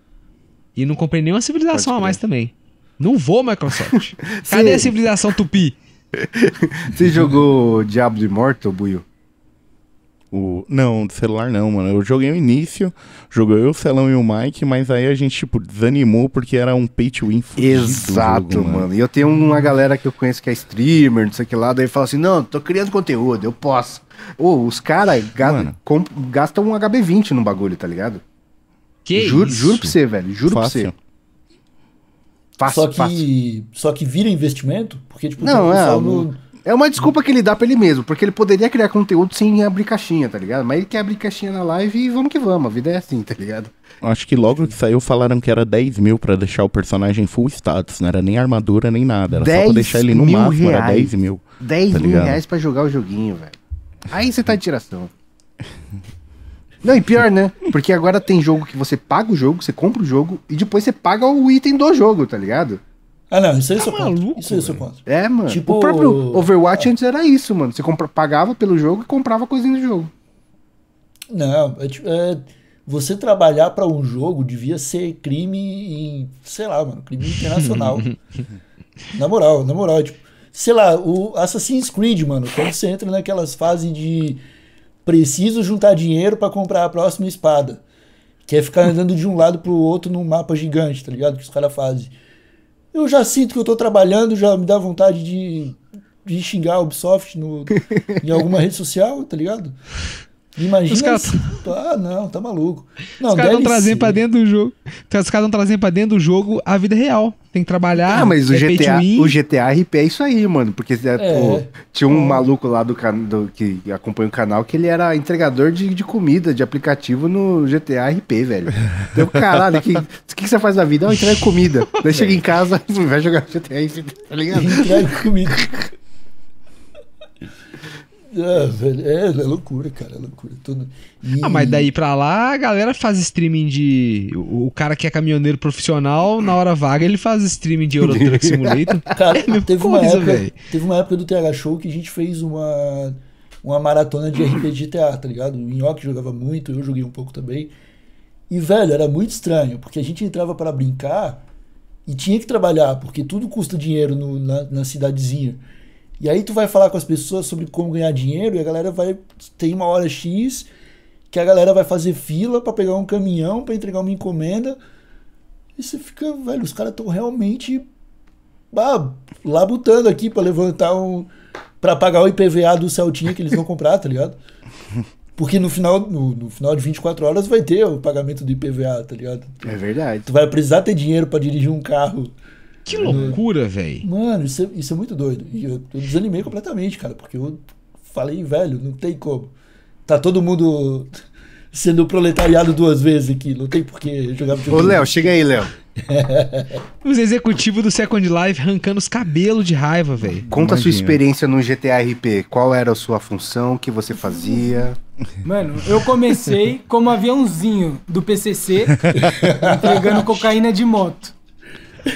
E não comprei nenhuma civilização a mais também. Não vou, Microsoft. Cadê a civilização tupi? Você jogou Diablo Immortal, Buio? O... Não, de celular não, mano. Eu joguei o início, joguei eu, o Celão e o Mike, mas aí a gente, tipo, desanimou porque era um pay to win Exato, jogo, mano. E eu tenho uma galera que eu conheço que é streamer, não sei o que lá, daí fala assim, não, tô criando conteúdo, eu posso. os caras gastam um HB20 no bagulho, tá ligado? Que juro, isso? juro pra você, velho. Juro fácil. pra você. Fácil, só que, fácil. Só que vira investimento? Porque, tipo, não, é, algo. é uma desculpa que ele dá pra ele mesmo, porque ele poderia criar conteúdo sem abrir caixinha, tá ligado? Mas ele quer abrir caixinha na live e vamos que vamos, a vida é assim, tá ligado? Acho que logo que saiu falaram que era 10 mil pra deixar o personagem full status, não era nem armadura nem nada, era só pra deixar ele no máximo, reais. era 10 mil. 10 tá mil ligado? reais pra jogar o joguinho, velho. Aí você tá de tiração. Não, e pior, né? Porque agora tem jogo que você paga o jogo, você compra o jogo e depois você paga o item do jogo, tá ligado? Ah, não, isso aí tá eu sou maluco, Isso aí eu É, mano. Tipo... O próprio Overwatch antes era isso, mano. Você compra, pagava pelo jogo e comprava coisinha do jogo. Não, é, tipo, é você trabalhar para um jogo devia ser crime em, sei lá, mano, crime internacional. na moral, na moral, tipo, sei lá, o Assassin's Creed, mano, quando você entra naquelas fases de preciso juntar dinheiro para comprar a próxima espada. Quer é ficar andando de um lado pro outro num mapa gigante, tá ligado? Que os caras fazem. Eu já sinto que eu tô trabalhando, já me dá vontade de, de xingar a Ubisoft no, em alguma rede social, tá ligado? Imagina. Os caras. Esse... Ah, não, tá maluco. Não, os caras estão trazendo pra dentro do jogo. Os caras estão trazendo pra dentro do jogo a vida real. Tem que trabalhar. Ah, mas o é GTA, o GTA RP é isso aí, mano. Porque é, é. pô, tinha um é. maluco lá do, do, que acompanha o canal que ele era entregador de, de comida, de aplicativo no GTA RP, velho. Deu caralho, o que, que, você faz na vida? Ah, entrega comida. Daí é. chega em casa vai jogar GTA RP, tá ligado? Entrega comida. Ah, é, é, loucura, cara, é loucura. Tudo. E... Ah, mas daí pra lá a galera faz streaming de. O, cara que é caminhoneiro profissional, na hora vaga, ele faz streaming de Eurotruck Simulator. cara, é teve, coisa, uma época, teve uma época do TH Show que a gente fez uma, uma maratona de RPG teatro, tá ligado? O Nhoque jogava muito, eu joguei um pouco também. E, velho, era muito estranho, porque a gente entrava para brincar e tinha que trabalhar, porque tudo custa dinheiro no, na, na cidadezinha. E aí tu vai falar com as pessoas sobre como ganhar dinheiro e a galera vai tem uma hora X que a galera vai fazer fila para pegar um caminhão para entregar uma encomenda. E você fica, velho, os caras estão realmente ah, labutando aqui para levantar um para pagar o IPVA do Celtinha que eles vão comprar, tá ligado? Porque no final, no, no, final de 24 horas vai ter o pagamento do IPVA, tá ligado? É verdade. Tu vai precisar ter dinheiro para dirigir um carro que loucura, velho. Mano, isso é, isso é, muito doido. E eu, eu desanimei completamente, cara, porque eu falei, velho, não tem como. Tá todo mundo sendo proletariado duas vezes aqui. Não tem porquê jogar Ô, Léo, chega aí, Léo. os executivos do Second Life arrancando os cabelos de raiva, velho. Conta a sua experiência no GTA RP. Qual era a sua função? O que você fazia? Mano, eu comecei como aviãozinho do PCC entregando cocaína de moto.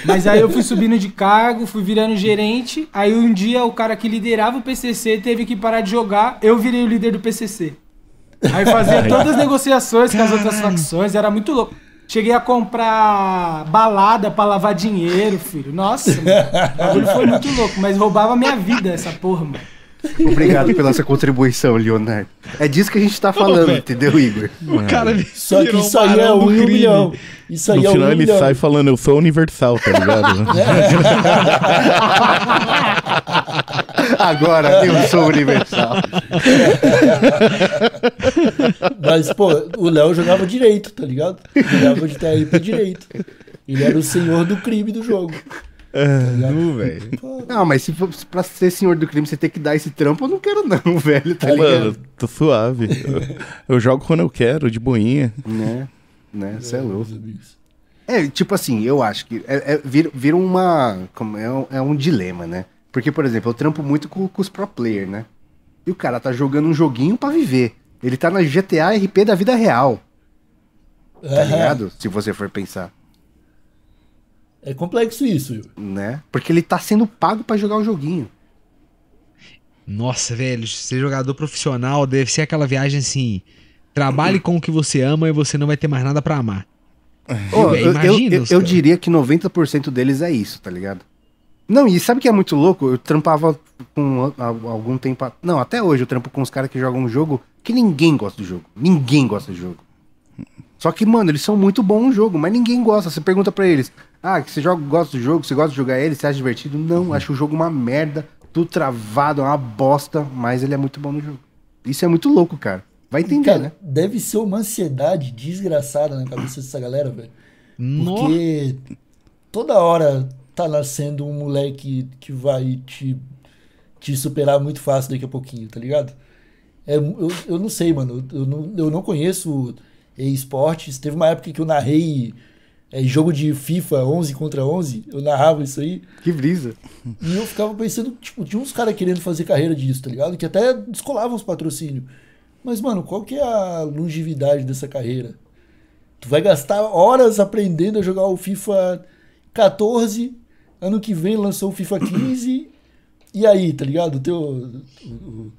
Mas aí eu fui subindo de cargo, fui virando gerente. Aí um dia o cara que liderava o PCC teve que parar de jogar. Eu virei o líder do PCC. Aí fazia todas as negociações com as outras facções. Era muito louco. Cheguei a comprar balada para lavar dinheiro, filho. Nossa, mano. O bagulho foi muito louco, mas roubava minha vida essa porra, mano. Obrigado pela sua contribuição, Leonardo. É disso que a gente tá falando, oh, entendeu, Igor? O cara Só que isso aí é um milhão. Isso aí no é um final milhão. ele sai falando, eu sou universal, tá ligado? Agora eu sou universal. Mas, pô, o Léo jogava direito, tá ligado? Jogava de aí pra direito. Ele era o senhor do crime do jogo. Tá nu, velho. Não, mas se for pra ser senhor do crime, você tem que dar esse trampo, eu não quero não, velho, tá ligado? Mano, tô suave. Eu, eu, jogo quando eu quero, de boinha. Né, né, você é, é louco. É, tipo assim, eu acho que é, é, vira, vira uma... Como é, um, é um dilema, né? Porque, por exemplo, eu trampo muito com, com os pro player, né? E o cara tá jogando um joguinho para viver. Ele tá na GTA RP da vida real. Tá é. ligado? Se você for pensar. É complexo isso, Né? Porque ele tá sendo pago para jogar o joguinho. Nossa, velho, ser jogador profissional deve ser aquela viagem assim. Trabalhe com o que você ama e você não vai ter mais nada para amar. Oh, eu, Imagina, eu, eu, eu, diria que 90% deles é isso, tá ligado? Não, e sabe que é muito louco? Eu trampava com algum tempo. Não, até hoje eu trampo com os caras que jogam um jogo que ninguém gosta do jogo. Ninguém gosta do jogo. Só que, mano, eles são muito bons no jogo, mas ninguém gosta. Você pergunta para eles: ah, que você joga, gosta do jogo, você gosta de jogar ele, você acha divertido? Não, uhum. acho o jogo uma merda, tudo travado, é uma bosta, mas ele é muito bom no jogo. Isso é muito louco, cara. Vai entender, cara, né? Deve ser uma ansiedade desgraçada na cabeça dessa galera, velho. Porque toda hora tá nascendo um moleque que vai te, te superar muito fácil daqui a pouquinho, tá ligado? É, eu, eu não sei, mano. Eu não, eu não conheço esportes. Teve uma época que eu narrei é, jogo de FIFA 11 contra 11, eu narrava isso aí. Que brisa. E eu ficava pensando, tipo, tinha uns caras querendo fazer carreira disso, tá ligado? Que até descolavam os patrocínios. Mas, mano, qual que é a longevidade dessa carreira? Tu vai gastar horas aprendendo a jogar o FIFA 14, ano que vem lançou o FIFA 15, e aí, tá ligado? O teu... O, o,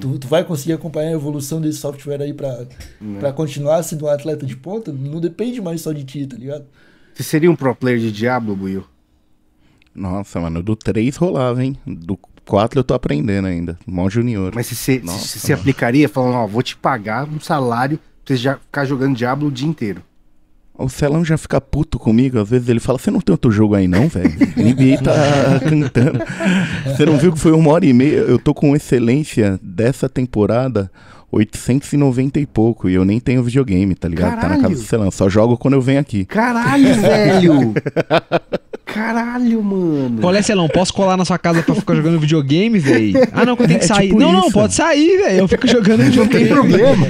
Tu, tu vai conseguir acompanhar a evolução desse software aí para é. Né. continuar sendo um atleta de ponta? Não depende mais só de ti, tá ligado? Você seria um pro player de Diablo, Buiu? Nossa, mano, do 3 rolava, hein? Do 4 eu tô aprendendo ainda, mó junior. Mas se você se, se, aplicaria falando, ó, vou te pagar um salário pra você já ficar jogando Diablo o dia inteiro? O Celão já fica puto comigo, às vezes ele fala, você não tem outro jogo aí não, velho? NBA tá cantando. Você não viu que foi uma hora e meia? Eu tô com excelência dessa temporada 890 e pouco. E eu nem tenho videogame, tá ligado? Caralho. Tá na casa do Celão. Só jogo quando eu venho aqui. Caralho, velho! Caralho, mano. Qual é, Celão? Posso colar na sua casa pra ficar jogando videogame, velho? Ah, não, que eu tenho que é sair. Tipo não, isso. não, pode sair, velho. Eu fico jogando videogame. Não tem problema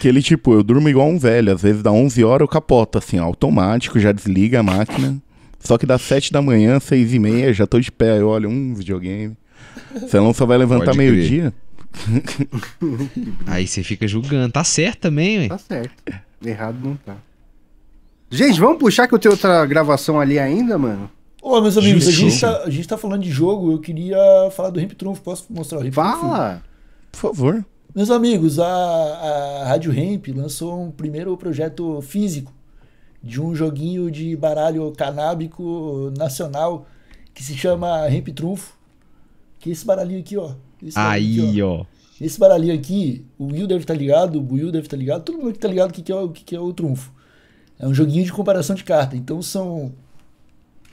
que ele, tipo, eu durmo igual um velho. Às vezes dá 11 horas eu capoto, assim, automático, já desliga a máquina. Só que dá 7 da manhã, 6 e meia, já tô de pé. Eu olho um videogame. Senão só vai levantar meio-dia. Aí você fica julgando. Tá certo também, ué. Tá certo. Errado não tá. Gente, vamos puxar que eu tenho outra gravação ali ainda, mano. Ô, meus amigos, a gente, tá, a gente, tá, falando de jogo. Eu queria falar do Hip Trunfo. Posso mostrar o Hip Fala! Trunfo? Por favor. Meus amigos, a, a Rádio Ramp lançou um primeiro projeto físico de um joguinho de baralho canábico nacional que se chama Ramp Trunfo. Que é esse baralhinho aqui, ó. Aí, aqui, ó. ó. Esse baralhinho aqui, o Will deve estar tá ligado, o Will deve estar tá ligado, todo mundo que tá ligado o que, que, é, o que, que é o trunfo. É um joguinho de comparação de carta. Então são.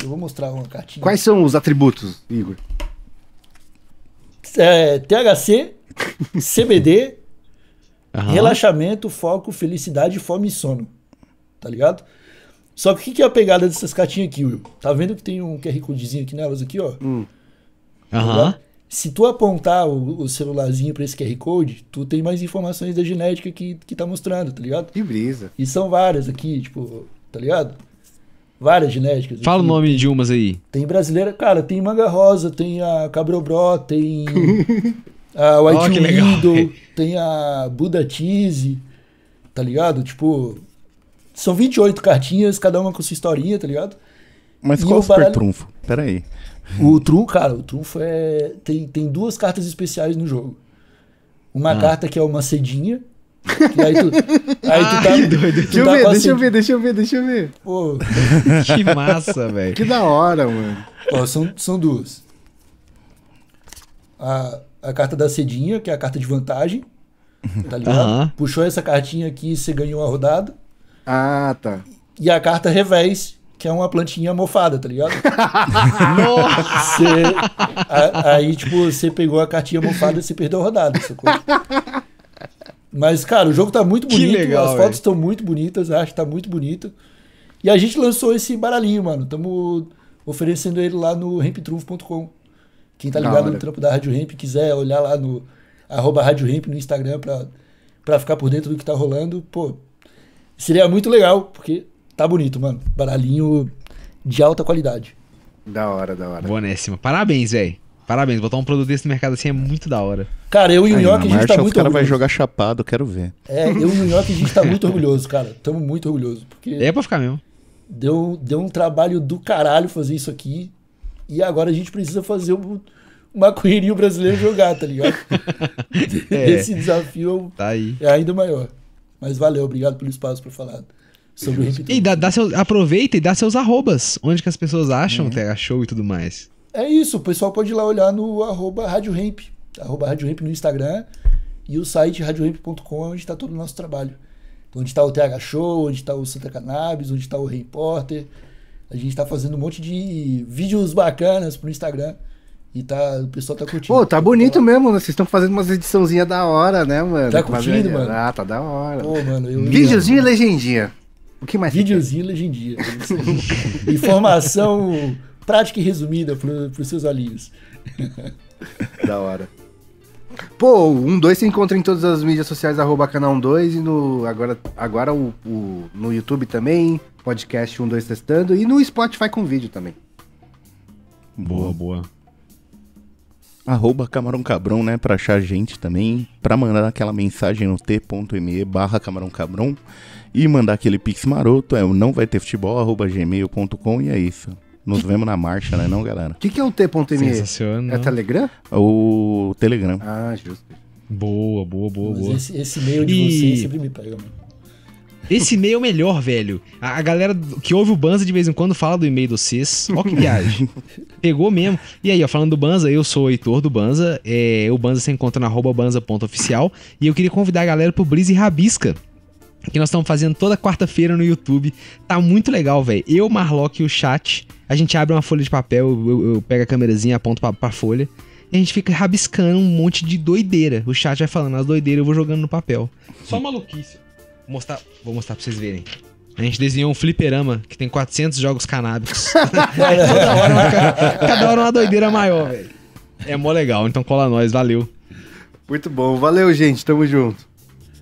Eu vou mostrar uma cartinha. Quais são os atributos, Igor? É, THC, CBD, uhum. relaxamento, foco, felicidade, fome e sono. Tá ligado? Só que o que é a pegada dessas cartinhas aqui, Will? Tá vendo que tem um QR Codezinho aqui nelas aqui, ó? Uhum. Se tu apontar o, o celularzinho para esse QR Code, tu tem mais informações da genética que, que tá mostrando, tá ligado? Que brisa. E são várias aqui, tipo, tá ligado? Várias genéticas. Fala aqui. o nome de umas aí. Tem brasileira, cara, tem manga rosa, tem a cabrobró, tem A White oh, Widow, tem a Buda Cheese, tá ligado? Tipo, são 28 cartinhas, cada uma com sua historinha, tá ligado? Mas e qual o super baralho... trunfo? Pera aí. O trunfo, cara, o trunfo é. Tem, tem duas cartas especiais no jogo. Uma ah. carta que é uma cedinha. Que aí tu, aí tu tá. Ai, doido. Tu tá deixa, eu ver, deixa eu ver, deixa eu ver, deixa eu ver, Pô. que massa, velho. Que da hora, mano. Ó, são, são duas. A, ah, a carta da cedinha, que é a carta de vantagem. Uhum. Tá ligado? Uhum. Puxou essa cartinha aqui e você ganhou a rodada. Ah, tá. E a carta revés, que é uma plantinha mofada, tá ligado? Nossa! aí, tipo, você pegou a cartinha mofada e você perdeu a rodada, sacou? Mas, cara, o jogo tá muito bonito, legal, as véio. fotos estão muito bonitas, a arte tá muito bonita. E a gente lançou esse baralhinho, mano. Estamos oferecendo ele lá no ramptrufo.com. Quem tá ligado no trampo da Rádio Ramp quiser olhar lá no arroba Rádio Ramp no Instagram pra, pra ficar por dentro do que tá rolando, pô, seria muito legal, porque tá bonito, mano. Baralhinho de alta qualidade. Da hora, da hora. Boníssimo. Né, Parabéns, velho. Parabéns, botar um produto desse no mercado assim é muito da hora. Cara, eu e o Nhoque, a gente tá muito orgulhoso. O cara vai jogar chapado, quero ver. É, eu e o Nhoque, a gente tá muito orgulhoso, cara. Tamo muito orgulhoso. Porque é pra ficar mesmo. Deu, deu um trabalho do caralho fazer isso aqui. E agora a gente precisa fazer um, uma correria brasileira jogar, tá ligado? é, Esse desafio é tá é ainda maior. Mas valeu, obrigado pelo espaço para falar. Sobre o e dá, dá seu, aproveita e dá seus arrobas, onde que as pessoas acham uhum. É. o Show e tudo mais. É isso, o pessoal pode ir lá olhar no arroba Rádio Ramp, arroba Rádio Ramp no Instagram e o site radioramp.com é onde está todo o nosso trabalho. onde está o TH Show, onde está o Santa Cannabis, onde está o Harry Porter. A gente tá fazendo um monte de vídeos bacanas pro Instagram. E tá, o pessoal tá curtindo. Pô, tá então, bonito tá mesmo, né? Vocês estão fazendo umas ediçãozinhas da hora, né, mano? Tá curtindo, mano? Ah, tá da hora. Pô, mano, eu... e legendinha. O que mais? Vídeozinho e legendinha. Informação prática e resumida pro, pros seus olhinhos. da hora. Pô, um dois se encontra em todas as mídias sociais, arroba canal 12 e no. Agora, agora o, o no YouTube também, podcast 12 um, testando, e no Spotify com vídeo também. Boa, boa. Arroba Camarão Cabrão, né? Pra achar a gente também. Pra mandar aquela mensagem no t.me barra Camarão Cabrão. E mandar aquele pix maroto. É o não vai ter futebol, arroba gmail.com. E é isso. Nos vemos na marcha, né? Não, galera? O que, que é o T.me? Sensacional. É Telegram? O Telegram. Ah, justo. Boa, boa, boa, Mas boa. Esse, esse meio de e... você sempre me pega, mano. Esse e-mail é o melhor, velho. A, galera que ouve o Banza de vez em quando fala do e-mail do CES. Ó que viagem. Pegou mesmo. E aí, ó, falando do Banza, eu sou o Heitor do Banza. É, o Banza se encontra na arroba banza.oficial. E eu queria convidar a galera pro Brise Rabisca. Que nós estamos fazendo toda quarta-feira no YouTube. Tá muito legal, velho. Eu, Marlock e o chat. A gente abre uma folha de papel, eu, eu pego a câmerazinha, aponto pra, pra folha. E a gente fica rabiscando um monte de doideira. O chat vai falando as doideiras, eu vou jogando no papel. Só maluquice. Vou mostrar, vou mostrar pra vocês verem. A gente desenhou um fliperama que tem 400 jogos canábicos. cada, hora uma, cada hora uma doideira maior, velho. É mó legal, então cola nós, valeu. Muito bom, valeu gente, tamo junto.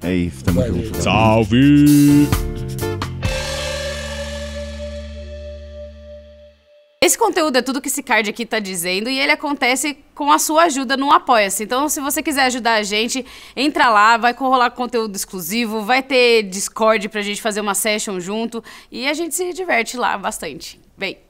É isso, tamo valeu. junto. Salve! Esse conteúdo é tudo que esse card aqui está dizendo e ele acontece com a sua ajuda no Apoia-se. Então, se você quiser ajudar a gente, entra lá, vai rolar conteúdo exclusivo, vai ter Discord pra gente fazer uma session junto e a gente se diverte lá bastante. Bem,